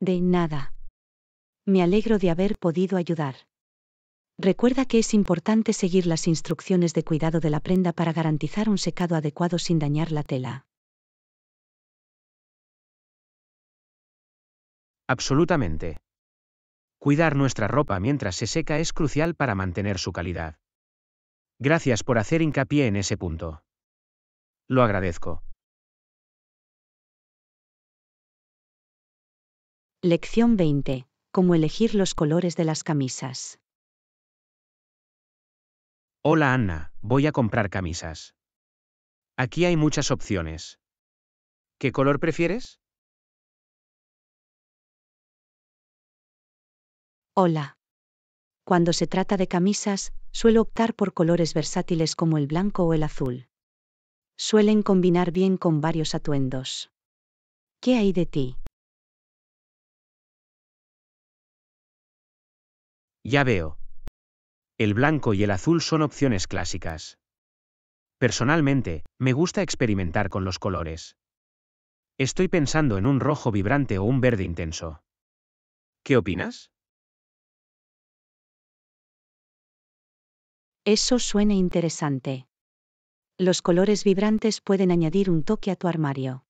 De nada. Me alegro de haber podido ayudar. Recuerda que es importante seguir las instrucciones de cuidado de la prenda para garantizar un secado adecuado sin dañar la tela. Absolutamente. Cuidar nuestra ropa mientras se seca es crucial para mantener su calidad. Gracias por hacer hincapié en ese punto. Lo agradezco. Lección 20. Cómo elegir los colores de las camisas. Hola Anna, voy a comprar camisas. Aquí hay muchas opciones. ¿Qué color prefieres? Hola. Cuando se trata de camisas, suelo optar por colores versátiles como el blanco o el azul. Suelen combinar bien con varios atuendos. ¿Qué hay de ti? Ya veo. El blanco y el azul son opciones clásicas. Personalmente, me gusta experimentar con los colores. Estoy pensando en un rojo vibrante o un verde intenso. ¿Qué opinas? Eso suena interesante. Los colores vibrantes pueden añadir un toque a tu armario.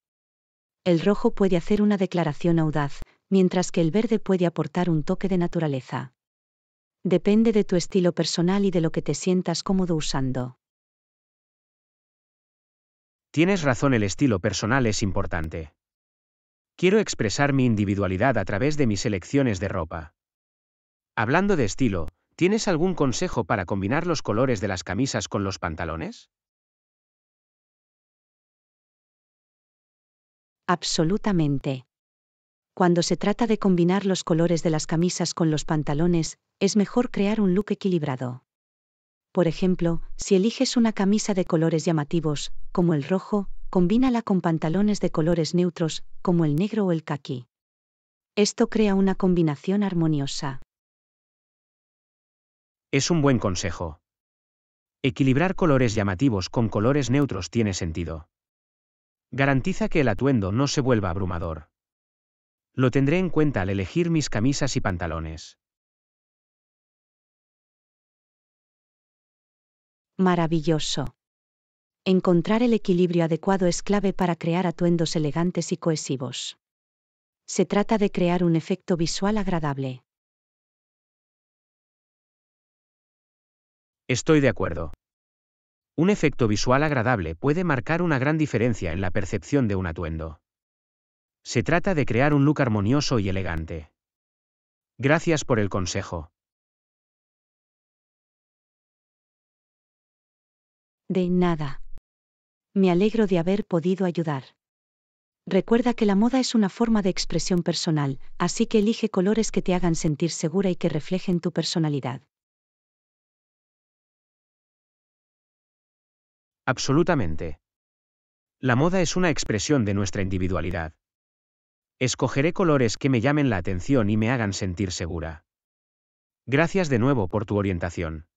El rojo puede hacer una declaración audaz, mientras que el verde puede aportar un toque de naturaleza. Depende de tu estilo personal y de lo que te sientas cómodo usando. Tienes razón, el estilo personal es importante. Quiero expresar mi individualidad a través de mis elecciones de ropa. Hablando de estilo, ¿Tienes algún consejo para combinar los colores de las camisas con los pantalones? Absolutamente. Cuando se trata de combinar los colores de las camisas con los pantalones, es mejor crear un look equilibrado. Por ejemplo, si eliges una camisa de colores llamativos, como el rojo, combínala con pantalones de colores neutros, como el negro o el caqui. Esto crea una combinación armoniosa. Es un buen consejo. Equilibrar colores llamativos con colores neutros tiene sentido. Garantiza que el atuendo no se vuelva abrumador. Lo tendré en cuenta al elegir mis camisas y pantalones. Maravilloso. Encontrar el equilibrio adecuado es clave para crear atuendos elegantes y cohesivos. Se trata de crear un efecto visual agradable. Estoy de acuerdo. Un efecto visual agradable puede marcar una gran diferencia en la percepción de un atuendo. Se trata de crear un look armonioso y elegante. Gracias por el consejo. De nada. Me alegro de haber podido ayudar. Recuerda que la moda es una forma de expresión personal, así que elige colores que te hagan sentir segura y que reflejen tu personalidad. Absolutamente. La moda es una expresión de nuestra individualidad. Escogeré colores que me llamen la atención y me hagan sentir segura. Gracias de nuevo por tu orientación.